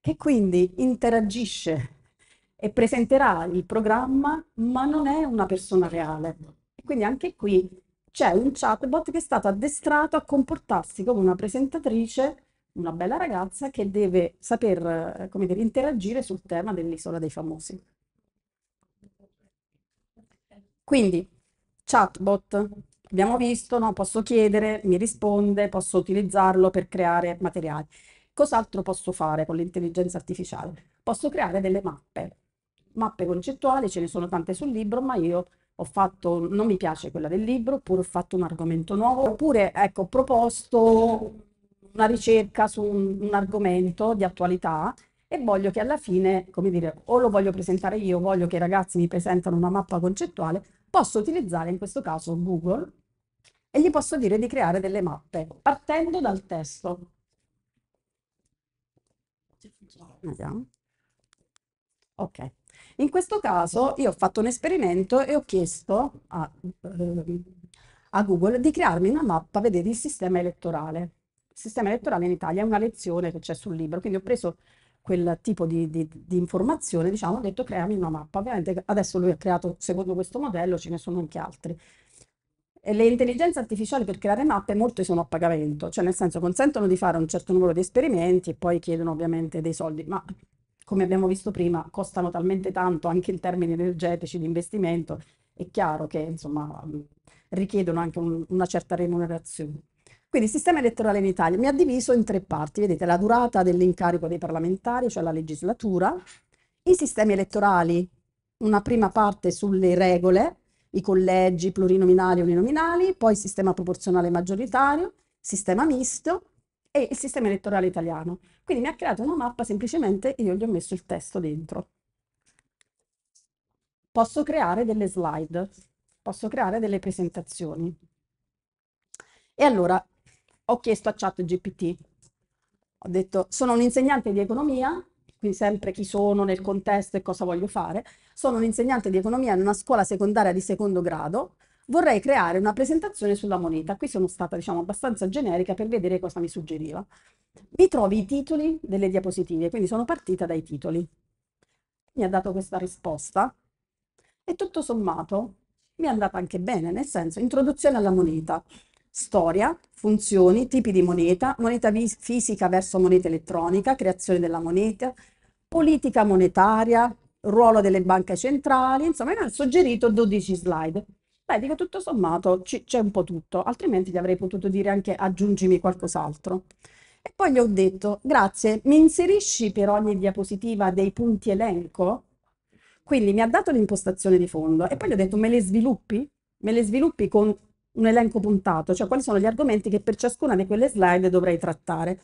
che quindi interagisce e presenterà il programma, ma non è una persona reale. E quindi anche qui c'è un chatbot che è stato addestrato a comportarsi come una presentatrice, una bella ragazza che deve saper, come dire, interagire sul tema dell'isola dei famosi. Quindi, chatbot, abbiamo visto, no? posso chiedere, mi risponde, posso utilizzarlo per creare materiali. Cos'altro posso fare con l'intelligenza artificiale? Posso creare delle mappe, mappe concettuali, ce ne sono tante sul libro, ma io ho fatto, non mi piace quella del libro, oppure ho fatto un argomento nuovo, oppure ecco, ho proposto una ricerca su un, un argomento di attualità e voglio che alla fine, come dire, o lo voglio presentare io, voglio che i ragazzi mi presentano una mappa concettuale, posso utilizzare in questo caso Google e gli posso dire di creare delle mappe partendo dal testo. Vediamo. Ok, in questo caso io ho fatto un esperimento e ho chiesto a, eh, a, Google di crearmi una mappa, vedete, il sistema elettorale. Il sistema elettorale in Italia è una lezione che c'è sul libro, quindi ho preso quel tipo di, di, di informazione, diciamo, ho detto creami una mappa. Ovviamente adesso lui ha creato, secondo questo modello, ce ne sono anche altri. E le intelligenze artificiali per creare mappe molte sono a pagamento, cioè nel senso consentono di fare un certo numero di esperimenti e poi chiedono ovviamente dei soldi, ma come abbiamo visto prima costano talmente tanto anche in termini energetici di investimento, è chiaro che insomma richiedono anche un, una certa remunerazione. Quindi il sistema elettorale in Italia mi ha diviso in tre parti, vedete la durata dell'incarico dei parlamentari, cioè la legislatura, i sistemi elettorali, una prima parte sulle regole, i collegi plurinominali e uninominali, poi il sistema proporzionale maggioritario, sistema misto e il sistema elettorale italiano. Quindi mi ha creato una mappa semplicemente e io gli ho messo il testo dentro. Posso creare delle slide, posso creare delle presentazioni. E allora, ho chiesto a chat GPT, Ho detto, sono un insegnante di economia, quindi sempre chi sono nel contesto e cosa voglio fare. Sono un insegnante di economia in una scuola secondaria di secondo grado. Vorrei creare una presentazione sulla moneta. Qui sono stata, diciamo, abbastanza generica per vedere cosa mi suggeriva. Mi trovi i titoli delle diapositive, quindi sono partita dai titoli. Mi ha dato questa risposta e tutto sommato mi è andata anche bene, nel senso introduzione alla moneta storia, funzioni, tipi di moneta, moneta fisica verso moneta elettronica, creazione della moneta, politica monetaria, ruolo delle banche centrali, insomma mi hanno suggerito 12 slide. Beh, dico tutto sommato c'è un po' tutto, altrimenti gli avrei potuto dire anche aggiungimi qualcos'altro. E poi gli ho detto, grazie, mi inserisci per ogni diapositiva dei punti elenco? Quindi mi ha dato l'impostazione di fondo e poi gli ho detto, me le sviluppi? Me le sviluppi con un elenco puntato, cioè quali sono gli argomenti che per ciascuna di quelle slide dovrei trattare.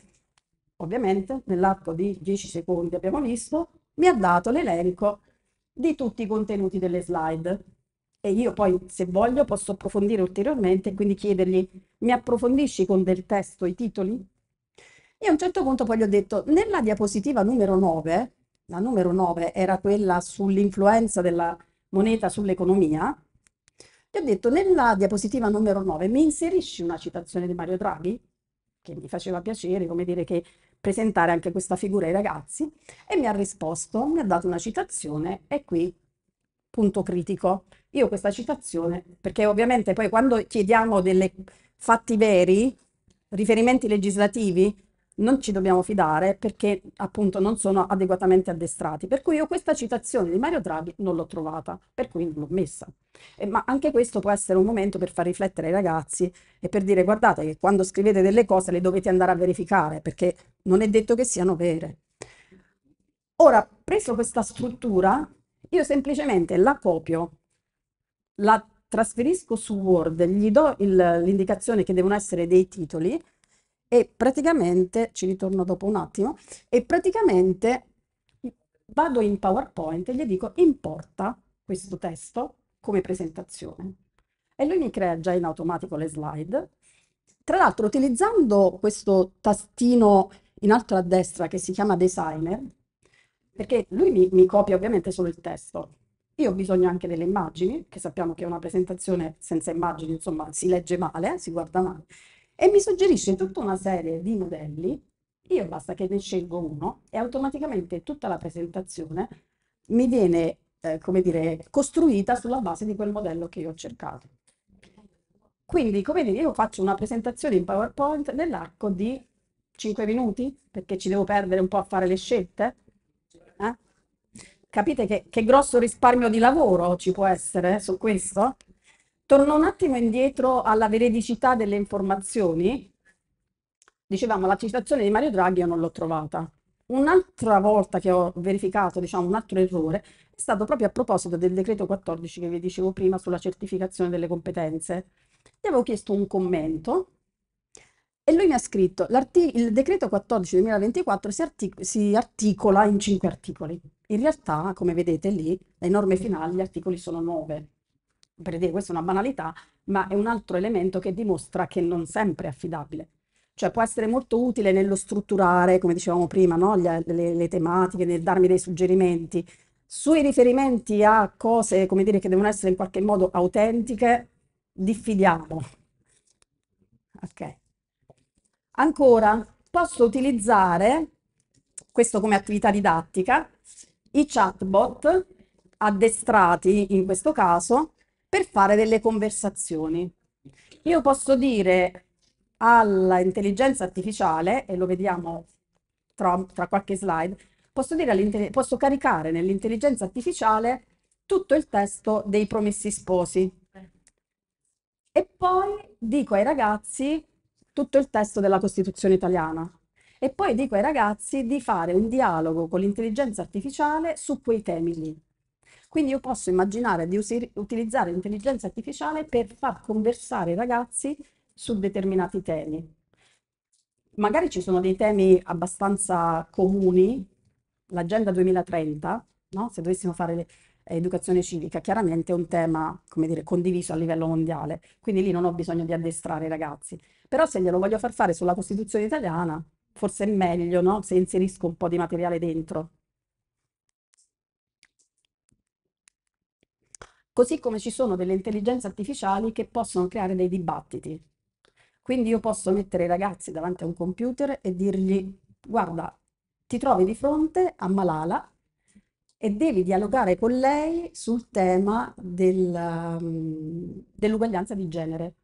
Ovviamente nell'arco di 10 secondi abbiamo visto, mi ha dato l'elenco di tutti i contenuti delle slide e io poi se voglio posso approfondire ulteriormente e quindi chiedergli mi approfondisci con del testo i titoli? E a un certo punto poi gli ho detto nella diapositiva numero 9, la numero 9 era quella sull'influenza della moneta sull'economia, e ha detto nella diapositiva numero 9 mi inserisci una citazione di Mario Draghi? Che mi faceva piacere, come dire, che presentare anche questa figura ai ragazzi e mi ha risposto, mi ha dato una citazione e qui punto critico. Io questa citazione, perché ovviamente poi quando chiediamo dei fatti veri, riferimenti legislativi, non ci dobbiamo fidare perché appunto non sono adeguatamente addestrati. Per cui io questa citazione di Mario Draghi non l'ho trovata, per cui non l'ho messa. Eh, ma anche questo può essere un momento per far riflettere i ragazzi e per dire guardate che quando scrivete delle cose le dovete andare a verificare perché non è detto che siano vere. Ora, preso questa struttura, io semplicemente la copio, la trasferisco su Word, gli do l'indicazione che devono essere dei titoli e praticamente, ci ritorno dopo un attimo, e praticamente vado in PowerPoint e gli dico importa questo testo come presentazione. E lui mi crea già in automatico le slide. Tra l'altro utilizzando questo tastino in alto a destra che si chiama designer, perché lui mi, mi copia ovviamente solo il testo, io ho bisogno anche delle immagini, che sappiamo che una presentazione senza immagini, insomma, si legge male, eh, si guarda male e mi suggerisce tutta una serie di modelli. Io basta che ne scelgo uno e automaticamente tutta la presentazione mi viene, eh, come dire, costruita sulla base di quel modello che io ho cercato. Quindi, come dire, io faccio una presentazione in PowerPoint nell'arco di 5 minuti, perché ci devo perdere un po' a fare le scelte. Eh? Capite che, che grosso risparmio di lavoro ci può essere eh, su questo? Torno un attimo indietro alla veridicità delle informazioni. Dicevamo, la citazione di Mario Draghi io non l'ho trovata. Un'altra volta che ho verificato diciamo, un altro errore è stato proprio a proposito del decreto 14 che vi dicevo prima sulla certificazione delle competenze. Gli avevo chiesto un commento e lui mi ha scritto il decreto 14 del 2024 si, artic si articola in cinque articoli. In realtà, come vedete lì, le norme finali, gli articoli sono nove per dire questa è una banalità, ma è un altro elemento che dimostra che non sempre è affidabile. Cioè può essere molto utile nello strutturare, come dicevamo prima, no? le, le, le, tematiche, nel darmi dei suggerimenti. Sui riferimenti a cose, come dire, che devono essere in qualche modo autentiche, diffidiamo. Ok. Ancora, posso utilizzare, questo come attività didattica, i chatbot addestrati in questo caso per fare delle conversazioni. Io posso dire all'intelligenza artificiale, e lo vediamo tra, tra qualche slide, posso, posso caricare nell'intelligenza artificiale tutto il testo dei promessi sposi. E poi dico ai ragazzi tutto il testo della Costituzione italiana. E poi dico ai ragazzi di fare un dialogo con l'intelligenza artificiale su quei temi lì. Quindi io posso immaginare di utilizzare l'intelligenza artificiale per far conversare i ragazzi su determinati temi. Magari ci sono dei temi abbastanza comuni, l'agenda 2030, no? se dovessimo fare le, educazione civica, chiaramente è un tema, come dire, condiviso a livello mondiale, quindi lì non ho bisogno di addestrare i ragazzi. Però se glielo voglio far fare sulla Costituzione italiana, forse è meglio, no? Se inserisco un po' di materiale dentro. Così come ci sono delle intelligenze artificiali che possono creare dei dibattiti. Quindi io posso mettere i ragazzi davanti a un computer e dirgli guarda, ti trovi di fronte a Malala e devi dialogare con lei sul tema del, mm, dell'uguaglianza di genere.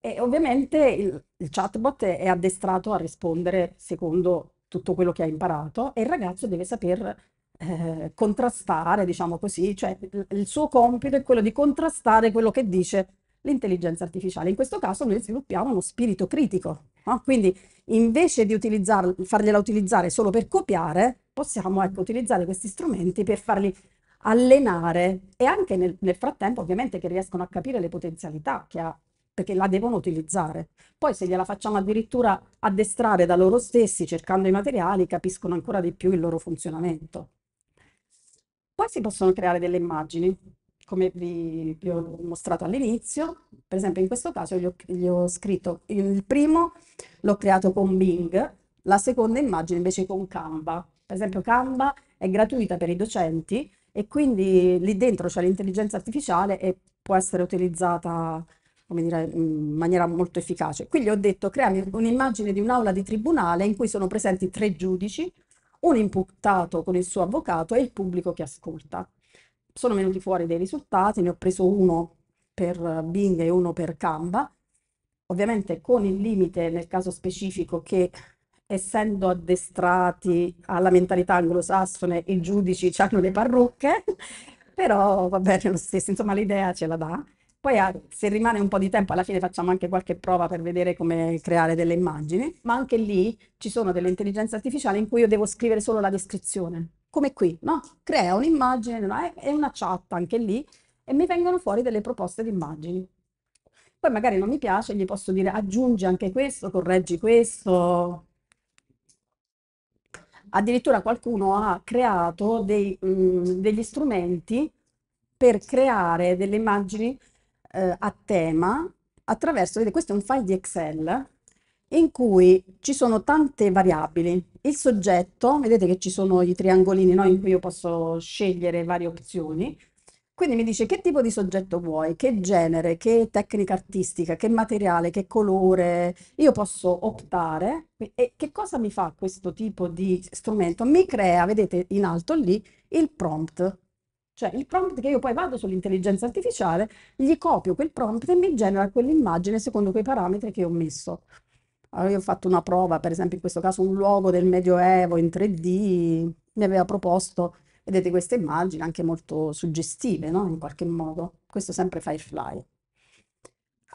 E ovviamente il, il chatbot è addestrato a rispondere secondo tutto quello che ha imparato e il ragazzo deve saper eh, contrastare, diciamo così, cioè il suo compito è quello di contrastare quello che dice l'intelligenza artificiale. In questo caso noi sviluppiamo uno spirito critico, no? quindi invece di fargliela utilizzare solo per copiare, possiamo ecco, utilizzare questi strumenti per farli allenare e anche nel, nel frattempo ovviamente che riescono a capire le potenzialità che ha perché la devono utilizzare. Poi se gliela facciamo addirittura addestrare da loro stessi cercando i materiali, capiscono ancora di più il loro funzionamento. Poi si possono creare delle immagini, come vi, vi ho mostrato all'inizio. Per esempio in questo caso gli ho, gli ho scritto, il primo l'ho creato con Bing, la seconda immagine invece con Canva. Per esempio Canva è gratuita per i docenti e quindi lì dentro c'è l'intelligenza artificiale e può essere utilizzata dire, in maniera molto efficace. Quindi ho detto creami un'immagine di un'aula di tribunale in cui sono presenti tre giudici, un imputato con il suo avvocato e il pubblico che ascolta. Sono venuti fuori dei risultati, ne ho preso uno per Bing e uno per Canva, ovviamente con il limite nel caso specifico che essendo addestrati alla mentalità anglosassone i giudici hanno le parrucche, però va bene lo stesso, insomma l'idea ce la dà. Poi ah, se rimane un po' di tempo, alla fine facciamo anche qualche prova per vedere come creare delle immagini, ma anche lì ci sono delle intelligenze artificiali in cui io devo scrivere solo la descrizione, come qui, no? Crea un'immagine no? e una chat anche lì e mi vengono fuori delle proposte di immagini. Poi magari non mi piace, gli posso dire aggiungi anche questo, correggi questo. Addirittura qualcuno ha creato dei, mh, mm, degli strumenti per creare delle immagini eh, a tema attraverso, vedete, questo è un file di Excel in cui ci sono tante variabili. Il soggetto, vedete che ci sono i triangolini no? in cui io posso scegliere varie opzioni. Quindi mi dice che tipo di soggetto vuoi, che genere, che tecnica artistica, che materiale, che colore. Io posso optare e che cosa mi fa questo tipo di strumento? Mi crea, vedete in alto lì, il prompt. Cioè il prompt che io poi vado sull'intelligenza artificiale, gli copio quel prompt e mi genera quell'immagine secondo quei parametri che ho messo. Allora io ho fatto una prova, per esempio in questo caso un luogo del Medioevo in 3D, mi aveva proposto, vedete queste immagini anche molto suggestive, no? In qualche modo. Questo sempre Firefly.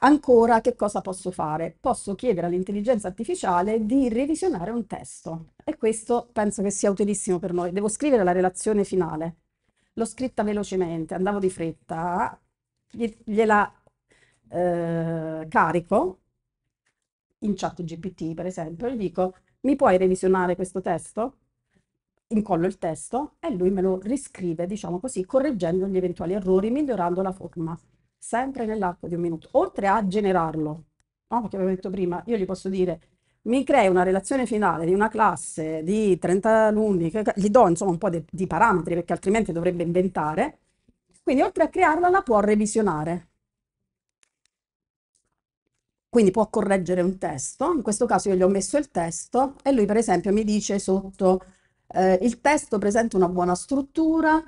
Ancora, che cosa posso fare? Posso chiedere all'intelligenza artificiale di revisionare un testo e questo penso che sia utilissimo per noi. Devo scrivere la relazione finale, l'ho scritta velocemente, andavo di fretta, gliela eh, carico in chat GPT per esempio, gli dico mi puoi revisionare questo testo? Incollo il testo e lui me lo riscrive, diciamo così, correggendo gli eventuali errori, migliorando la forma, sempre nell'arco di un minuto, oltre a generarlo. No? Perché avevo detto prima, io gli posso dire mi crei una relazione finale di una classe di 30 alunni, che, gli do insomma un po' di, di parametri perché altrimenti dovrebbe inventare, quindi oltre a crearla la può revisionare. Quindi può correggere un testo, in questo caso io gli ho messo il testo e lui per esempio mi dice sotto eh, il testo presenta una buona struttura,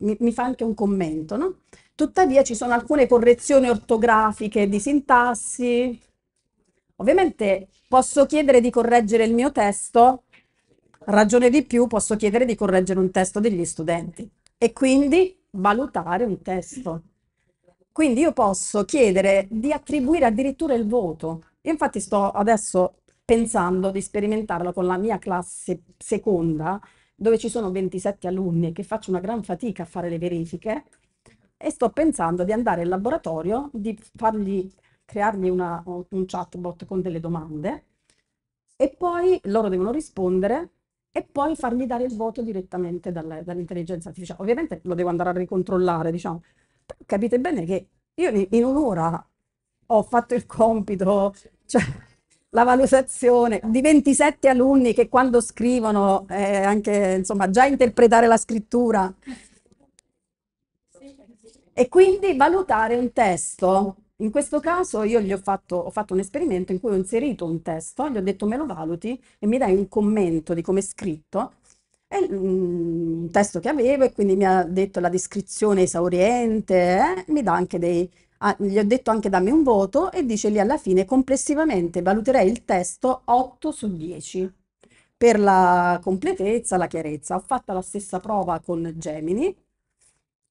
mi, mi fa anche un commento, no? Tuttavia ci sono alcune correzioni ortografiche di sintassi, Ovviamente posso chiedere di correggere il mio testo, ragione di più posso chiedere di correggere un testo degli studenti e quindi valutare un testo. Quindi io posso chiedere di attribuire addirittura il voto. Io infatti sto adesso pensando di sperimentarlo con la mia classe seconda, dove ci sono 27 alunni e che faccio una gran fatica a fare le verifiche, e sto pensando di andare in laboratorio, di fargli crearmi una, un chatbot con delle domande e poi loro devono rispondere e poi fargli dare il voto direttamente dall'intelligenza artificiale. Ovviamente lo devo andare a ricontrollare, diciamo. Capite bene che io in un'ora ho fatto il compito, cioè la valutazione di 27 alunni che quando scrivono, è eh, anche insomma, già interpretare la scrittura e quindi valutare un testo in questo caso io gli ho fatto, ho fatto un esperimento in cui ho inserito un testo, gli ho detto me lo valuti e mi dai un commento di come è scritto, è mm, un testo che avevo e quindi mi ha detto la descrizione esauriente, eh? mi dà anche dei, ah, gli ho detto anche dammi un voto e dice lì alla fine complessivamente valuterei il testo 8 su 10 per la completezza, la chiarezza. Ho fatto la stessa prova con Gemini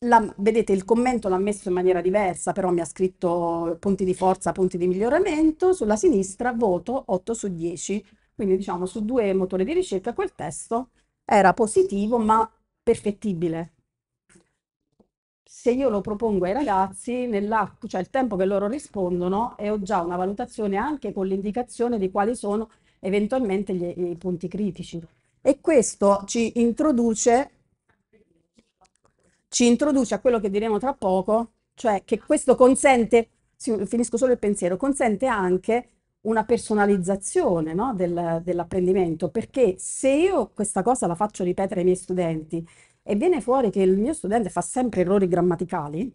la, vedete il commento l'ha messo in maniera diversa, però mi ha scritto punti di forza, punti di miglioramento, sulla sinistra voto 8 su 10, quindi diciamo su due motori di ricerca quel testo era positivo ma perfettibile. Se io lo propongo ai ragazzi, nella, cioè il tempo che loro rispondono e ho già una valutazione anche con l'indicazione di quali sono eventualmente gli, i punti critici. E questo ci introduce ci introduce a quello che diremo tra poco, cioè che questo consente, finisco solo il pensiero, consente anche una personalizzazione no, del, dell'apprendimento, perché se io questa cosa la faccio ripetere ai miei studenti e viene fuori che il mio studente fa sempre errori grammaticali,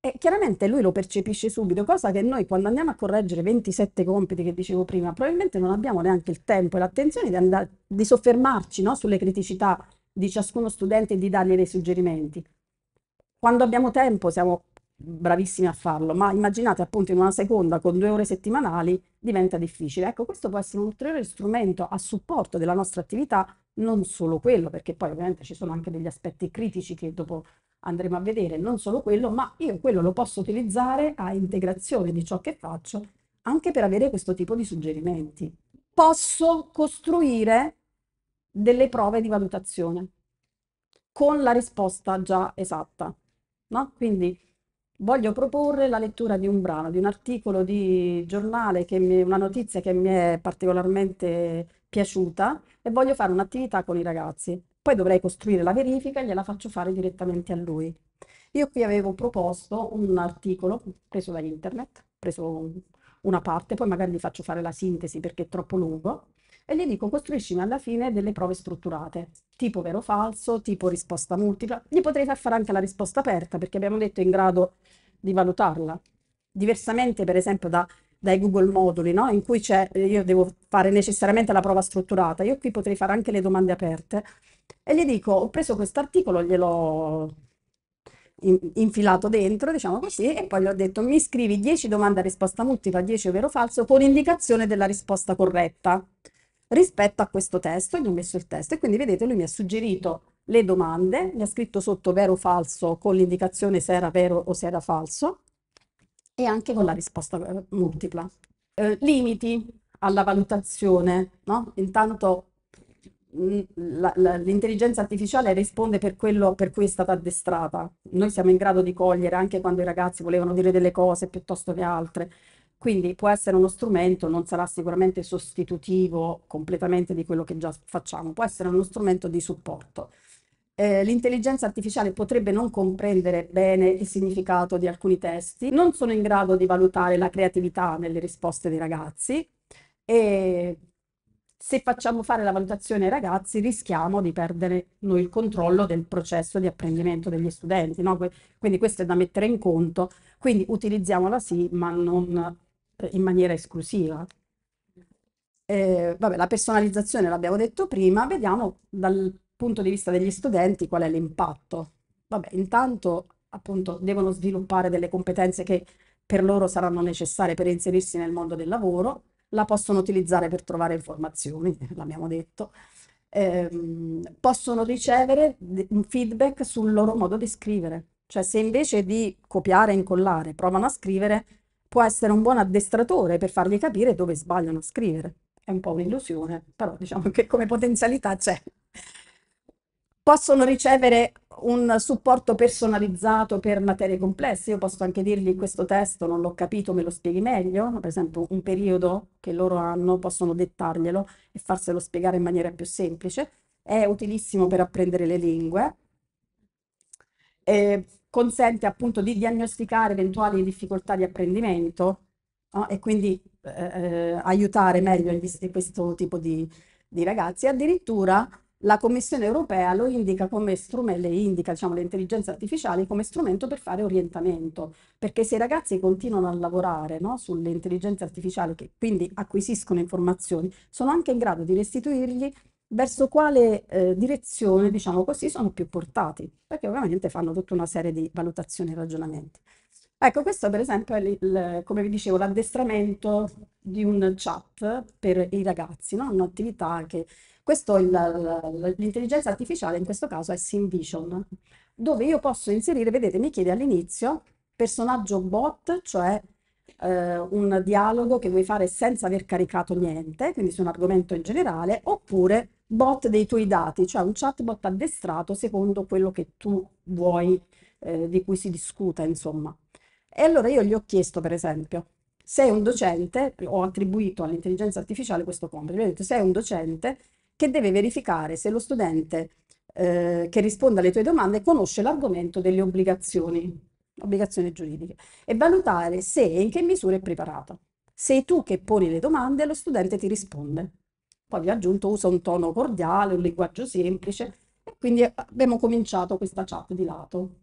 e chiaramente lui lo percepisce subito, cosa che noi quando andiamo a correggere 27 compiti che dicevo prima, probabilmente non abbiamo neanche il tempo e l'attenzione di, andare, di soffermarci no, sulle criticità di ciascuno studente e di dargli dei suggerimenti. Quando abbiamo tempo siamo bravissimi a farlo, ma immaginate appunto in una seconda con due ore settimanali diventa difficile. Ecco, questo può essere un ulteriore strumento a supporto della nostra attività, non solo quello, perché poi ovviamente ci sono anche degli aspetti critici che dopo andremo a vedere, non solo quello, ma io quello lo posso utilizzare a integrazione di ciò che faccio anche per avere questo tipo di suggerimenti. Posso costruire delle prove di valutazione con la risposta già esatta. No? Quindi voglio proporre la lettura di un brano, di un articolo di giornale, mi, una notizia che mi è particolarmente piaciuta e voglio fare un'attività con i ragazzi. Poi dovrei costruire la verifica e gliela faccio fare direttamente a lui. Io qui avevo proposto un articolo preso da internet, preso una parte, poi magari gli faccio fare la sintesi perché è troppo lungo, e gli dico costruiscimi alla fine delle prove strutturate, tipo vero o falso, tipo risposta multipla. Gli potrei far fare anche la risposta aperta perché abbiamo detto è in grado di valutarla. Diversamente per esempio da, dai Google moduli, no? in cui eh, io devo fare necessariamente la prova strutturata, io qui potrei fare anche le domande aperte e gli dico ho preso questo articolo, gliel'ho infilato dentro, diciamo così, e poi gli ho detto mi scrivi 10 domande a risposta multipla, 10 vero o falso, con indicazione della risposta corretta rispetto a questo testo, gli ho messo il testo e quindi vedete lui mi ha suggerito le domande, mi ha scritto sotto vero o falso con l'indicazione se era vero o se era falso e anche con la risposta eh, multipla. Eh, limiti alla valutazione, no? intanto mm, l'intelligenza artificiale risponde per quello per cui è stata addestrata. Noi siamo in grado di cogliere anche quando i ragazzi volevano dire delle cose piuttosto che altre. Quindi può essere uno strumento, non sarà sicuramente sostitutivo completamente di quello che già facciamo, può essere uno strumento di supporto. Eh, l'intelligenza artificiale potrebbe non comprendere bene il significato di alcuni testi, non sono in grado di valutare la creatività nelle risposte dei ragazzi e se facciamo fare la valutazione ai ragazzi rischiamo di perdere noi il controllo del processo di apprendimento degli studenti, no? quindi questo è da mettere in conto, quindi utilizziamola sì ma non in maniera esclusiva. Eh, vabbè, la personalizzazione l'abbiamo detto prima, vediamo dal punto di vista degli studenti qual è l'impatto. Vabbè, intanto appunto devono sviluppare delle competenze che per loro saranno necessarie per inserirsi nel mondo del lavoro, la possono utilizzare per trovare informazioni, l'abbiamo detto, eh, possono ricevere un feedback sul loro modo di scrivere, cioè se invece di copiare e incollare provano a scrivere, può essere un buon addestratore per fargli capire dove sbagliano a scrivere. È un po' un'illusione, però diciamo che come potenzialità c'è. Possono ricevere un supporto personalizzato per materie complesse. Io posso anche dirgli questo testo non l'ho capito, me lo spieghi meglio. Per esempio un periodo che loro hanno, possono dettarglielo e farselo spiegare in maniera più semplice. È utilissimo per apprendere le lingue. Eh, consente appunto di diagnosticare eventuali difficoltà di apprendimento no? e quindi eh, eh aiutare meglio gli, questo tipo di, di, ragazzi. Addirittura la Commissione europea lo indica come strumento, le indica diciamo, le intelligenze artificiali come strumento per fare orientamento, perché se i ragazzi continuano a lavorare no? sulle intelligenze artificiali, che quindi acquisiscono informazioni, sono anche in grado di restituirgli verso quale eh, direzione, mm. diciamo così, sono più portati, perché ovviamente fanno tutta una serie di valutazioni e ragionamenti. Ecco, questo per esempio è, il, come vi dicevo, l'addestramento di un chat per i ragazzi, no? un'attività che... Questo l'intelligenza artificiale in questo caso è SimVision, dove io posso inserire, vedete, mi chiede all'inizio personaggio bot, cioè eh, un dialogo che vuoi fare senza aver caricato niente, quindi su un argomento in generale, oppure bot dei tuoi dati, cioè un chatbot addestrato secondo quello che tu vuoi, eh, di cui si discuta, insomma. E allora io gli ho chiesto, per esempio, sei un docente, ho attribuito all'intelligenza artificiale questo compito, gli ho detto sei un docente che deve verificare se lo studente eh, che risponde alle tue domande conosce l'argomento delle obbligazioni obbligazioni giuridiche, e valutare se e in che misura è preparata. Sei tu che poni le domande e lo studente ti risponde. Poi vi ho aggiunto usa un tono cordiale, un linguaggio semplice, e quindi eh, abbiamo cominciato questa chat di lato.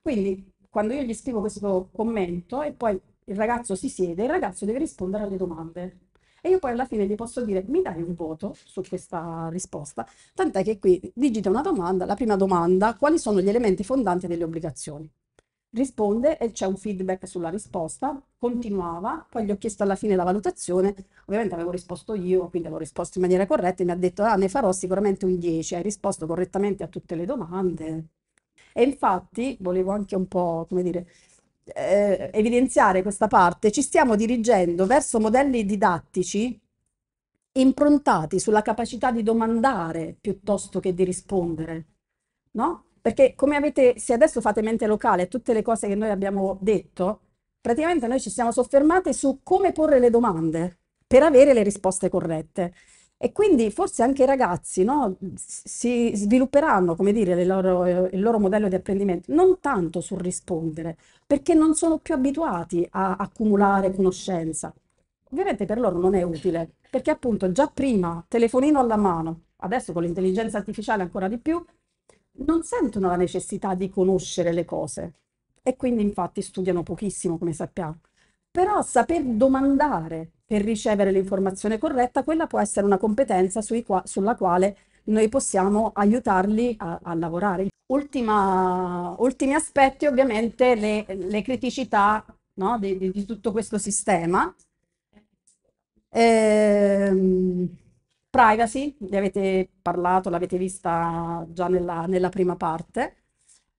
Quindi quando io gli scrivo questo commento e poi il ragazzo si siede, il ragazzo deve rispondere alle domande. E io poi alla fine gli posso dire, mi dai un voto su questa risposta? Tant'è che qui digita una domanda, la prima domanda, quali sono gli elementi fondanti delle obbligazioni? risponde e c'è un feedback sulla risposta, continuava, poi gli ho chiesto alla fine la valutazione, ovviamente avevo risposto io, quindi avevo risposto in maniera corretta e mi ha detto ah ne farò sicuramente un 10, hai risposto correttamente a tutte le domande. E infatti volevo anche un po', come dire, eh, evidenziare questa parte, ci stiamo dirigendo verso modelli didattici improntati sulla capacità di domandare piuttosto che di rispondere, no? Perché come avete, se adesso fate mente locale, tutte le cose che noi abbiamo detto, praticamente noi ci siamo soffermate su come porre le domande per avere le risposte corrette. E quindi forse anche i ragazzi no, si svilupperanno, come dire, loro, il loro modello di apprendimento, non tanto sul rispondere, perché non sono più abituati a accumulare conoscenza. Ovviamente per loro non è utile, perché appunto già prima, telefonino alla mano, adesso con l'intelligenza artificiale ancora di più, non sentono la necessità di conoscere le cose e quindi infatti studiano pochissimo, come sappiamo. Però saper domandare per ricevere l'informazione corretta, quella può essere una competenza qua sulla quale noi possiamo aiutarli a, a lavorare. Ultima, ultimi aspetti, ovviamente, le, le criticità no, di, di, tutto questo sistema. Ehm, Privacy, ne avete parlato, l'avete vista già nella, nella prima parte.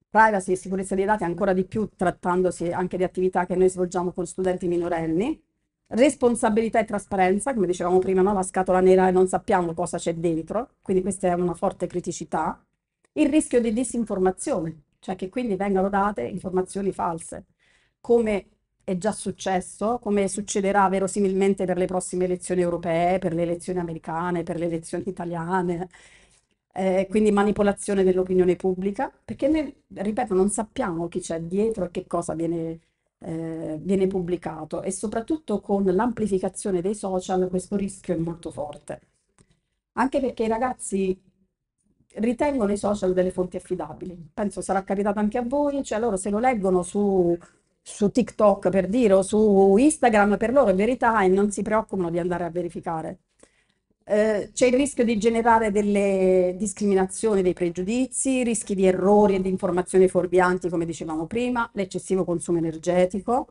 Privacy e sicurezza dei dati ancora di più trattandosi anche di attività che noi svolgiamo con studenti minorenni. Responsabilità e trasparenza, come dicevamo prima, no? la scatola nera e non sappiamo cosa c'è dentro, quindi questa è una forte criticità. Il rischio di disinformazione, cioè che quindi vengano date informazioni false, come è già successo, come succederà verosimilmente per le prossime elezioni europee, per le elezioni americane, per le elezioni italiane, eh, quindi manipolazione dell'opinione pubblica, perché noi, ripeto non sappiamo chi c'è dietro e che cosa viene, eh, viene pubblicato e soprattutto con l'amplificazione dei social questo rischio è molto forte, anche perché i ragazzi ritengono i social delle fonti affidabili, penso sarà capitato anche a voi, cioè loro se lo leggono su su TikTok per dire o su Instagram, per loro è verità e non si preoccupano di andare a verificare. Eh, c'è il rischio di generare delle discriminazioni, dei pregiudizi, rischi di errori e di informazioni fuorvianti, come dicevamo prima, l'eccessivo consumo energetico,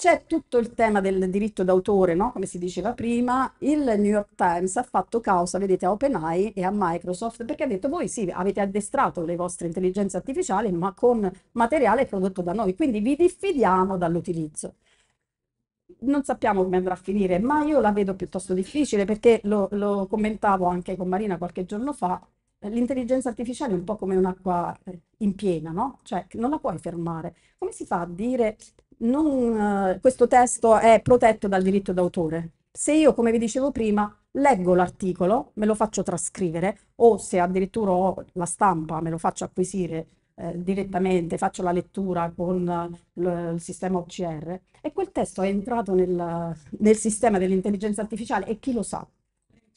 c'è tutto il tema del diritto d'autore, no? come si diceva prima. Il New York Times ha fatto causa, vedete, a OpenAI e a Microsoft perché ha detto voi sì, avete addestrato le vostre intelligenze artificiali, ma con materiale prodotto da noi, quindi vi diffidiamo dall'utilizzo. Non sappiamo come andrà a finire, ma io la vedo piuttosto difficile perché lo, lo commentavo anche con Marina qualche giorno fa. L'intelligenza artificiale è un po' come un'acqua eh, in piena, no? Cioè non la puoi fermare. Come si fa a dire non, eh, questo testo è protetto dal diritto d'autore. Se io, come vi dicevo prima, leggo l'articolo, me lo faccio trascrivere o se addirittura ho la stampa, me lo faccio acquisire eh, direttamente, faccio la lettura con eh, il sistema OCR e quel testo è entrato nel, nel sistema dell'intelligenza artificiale e chi lo sa?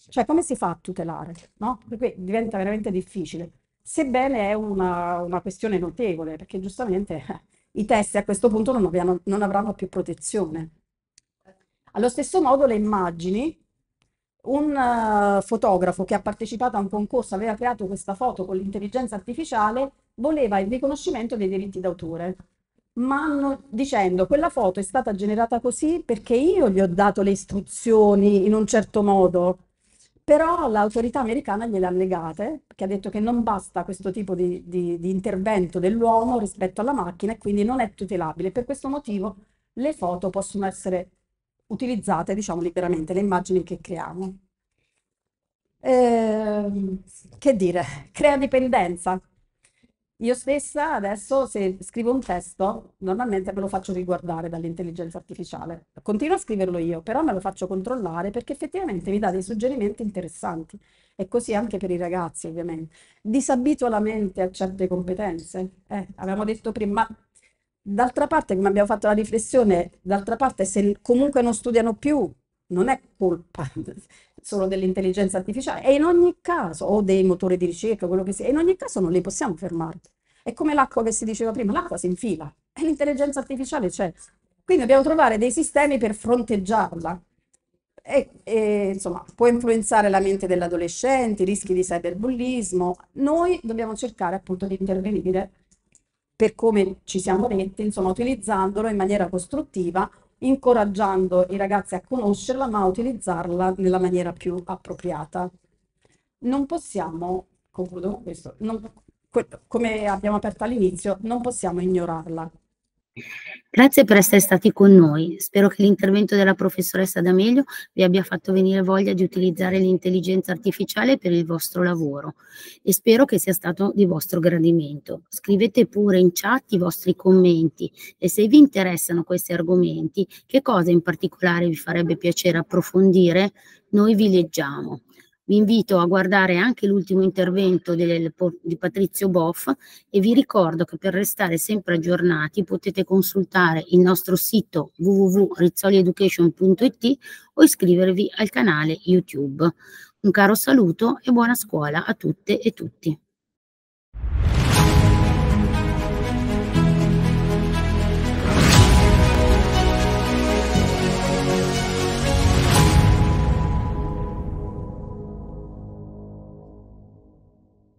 Cioè come si fa a tutelare? No? Perché diventa veramente difficile, sebbene è una, una questione notevole perché giustamente eh, i testi a questo punto non avranno, non avranno più protezione. Allo stesso modo le immagini, un uh, fotografo che ha partecipato a un concorso, aveva creato questa foto con l'intelligenza artificiale, voleva il riconoscimento dei diritti d'autore, ma no, dicendo quella foto è stata generata così perché io gli ho dato le istruzioni in un certo modo, però l'autorità americana gliele ha negate, eh, perché ha detto che non basta questo tipo di, di, di intervento dell'uomo rispetto alla macchina e quindi non è tutelabile. Per questo motivo le foto possono essere utilizzate, diciamo, liberamente, le immagini che creiamo. Eh, che dire, crea dipendenza, io stessa adesso se scrivo un testo, normalmente me lo faccio riguardare dall'intelligenza artificiale. Continuo a scriverlo io, però me lo faccio controllare perché effettivamente mi dà dei suggerimenti interessanti. E così anche per i ragazzi, ovviamente. Disabitua la mente a certe competenze. Eh, avevamo detto prima, D'altra parte, come abbiamo fatto la riflessione, d'altra parte se comunque non studiano più, non è colpa, sono dell'intelligenza artificiale e in ogni caso, o dei motori di ricerca, quello che sia, in ogni caso non li possiamo fermare. È come l'acqua che si diceva prima, l'acqua si infila e l'intelligenza artificiale c'è. Quindi dobbiamo trovare dei sistemi per fronteggiarla. E, e, insomma, può influenzare la mente dell'adolescente, i rischi di cyberbullismo. Noi dobbiamo cercare appunto di intervenire per come ci siamo detti, insomma, utilizzandolo in maniera costruttiva incoraggiando i ragazzi a conoscerla ma a utilizzarla nella maniera più appropriata. Non possiamo, concludo con questo, non, come abbiamo aperto all'inizio, non possiamo ignorarla. Grazie per essere stati con noi. Spero che l'intervento della professoressa D'Amelio vi abbia fatto venire voglia di utilizzare l'intelligenza artificiale per il vostro lavoro e spero che sia stato di vostro gradimento. Scrivete pure in chat i vostri commenti e se vi interessano questi argomenti, che cosa in particolare vi farebbe piacere approfondire, noi vi leggiamo. Vi invito a guardare anche l'ultimo intervento del, di Patrizio Boff e vi ricordo che per restare sempre aggiornati potete consultare il nostro sito www.rizzolieducation.it o iscrivervi al canale YouTube. Un caro saluto e buona scuola a tutte e tutti.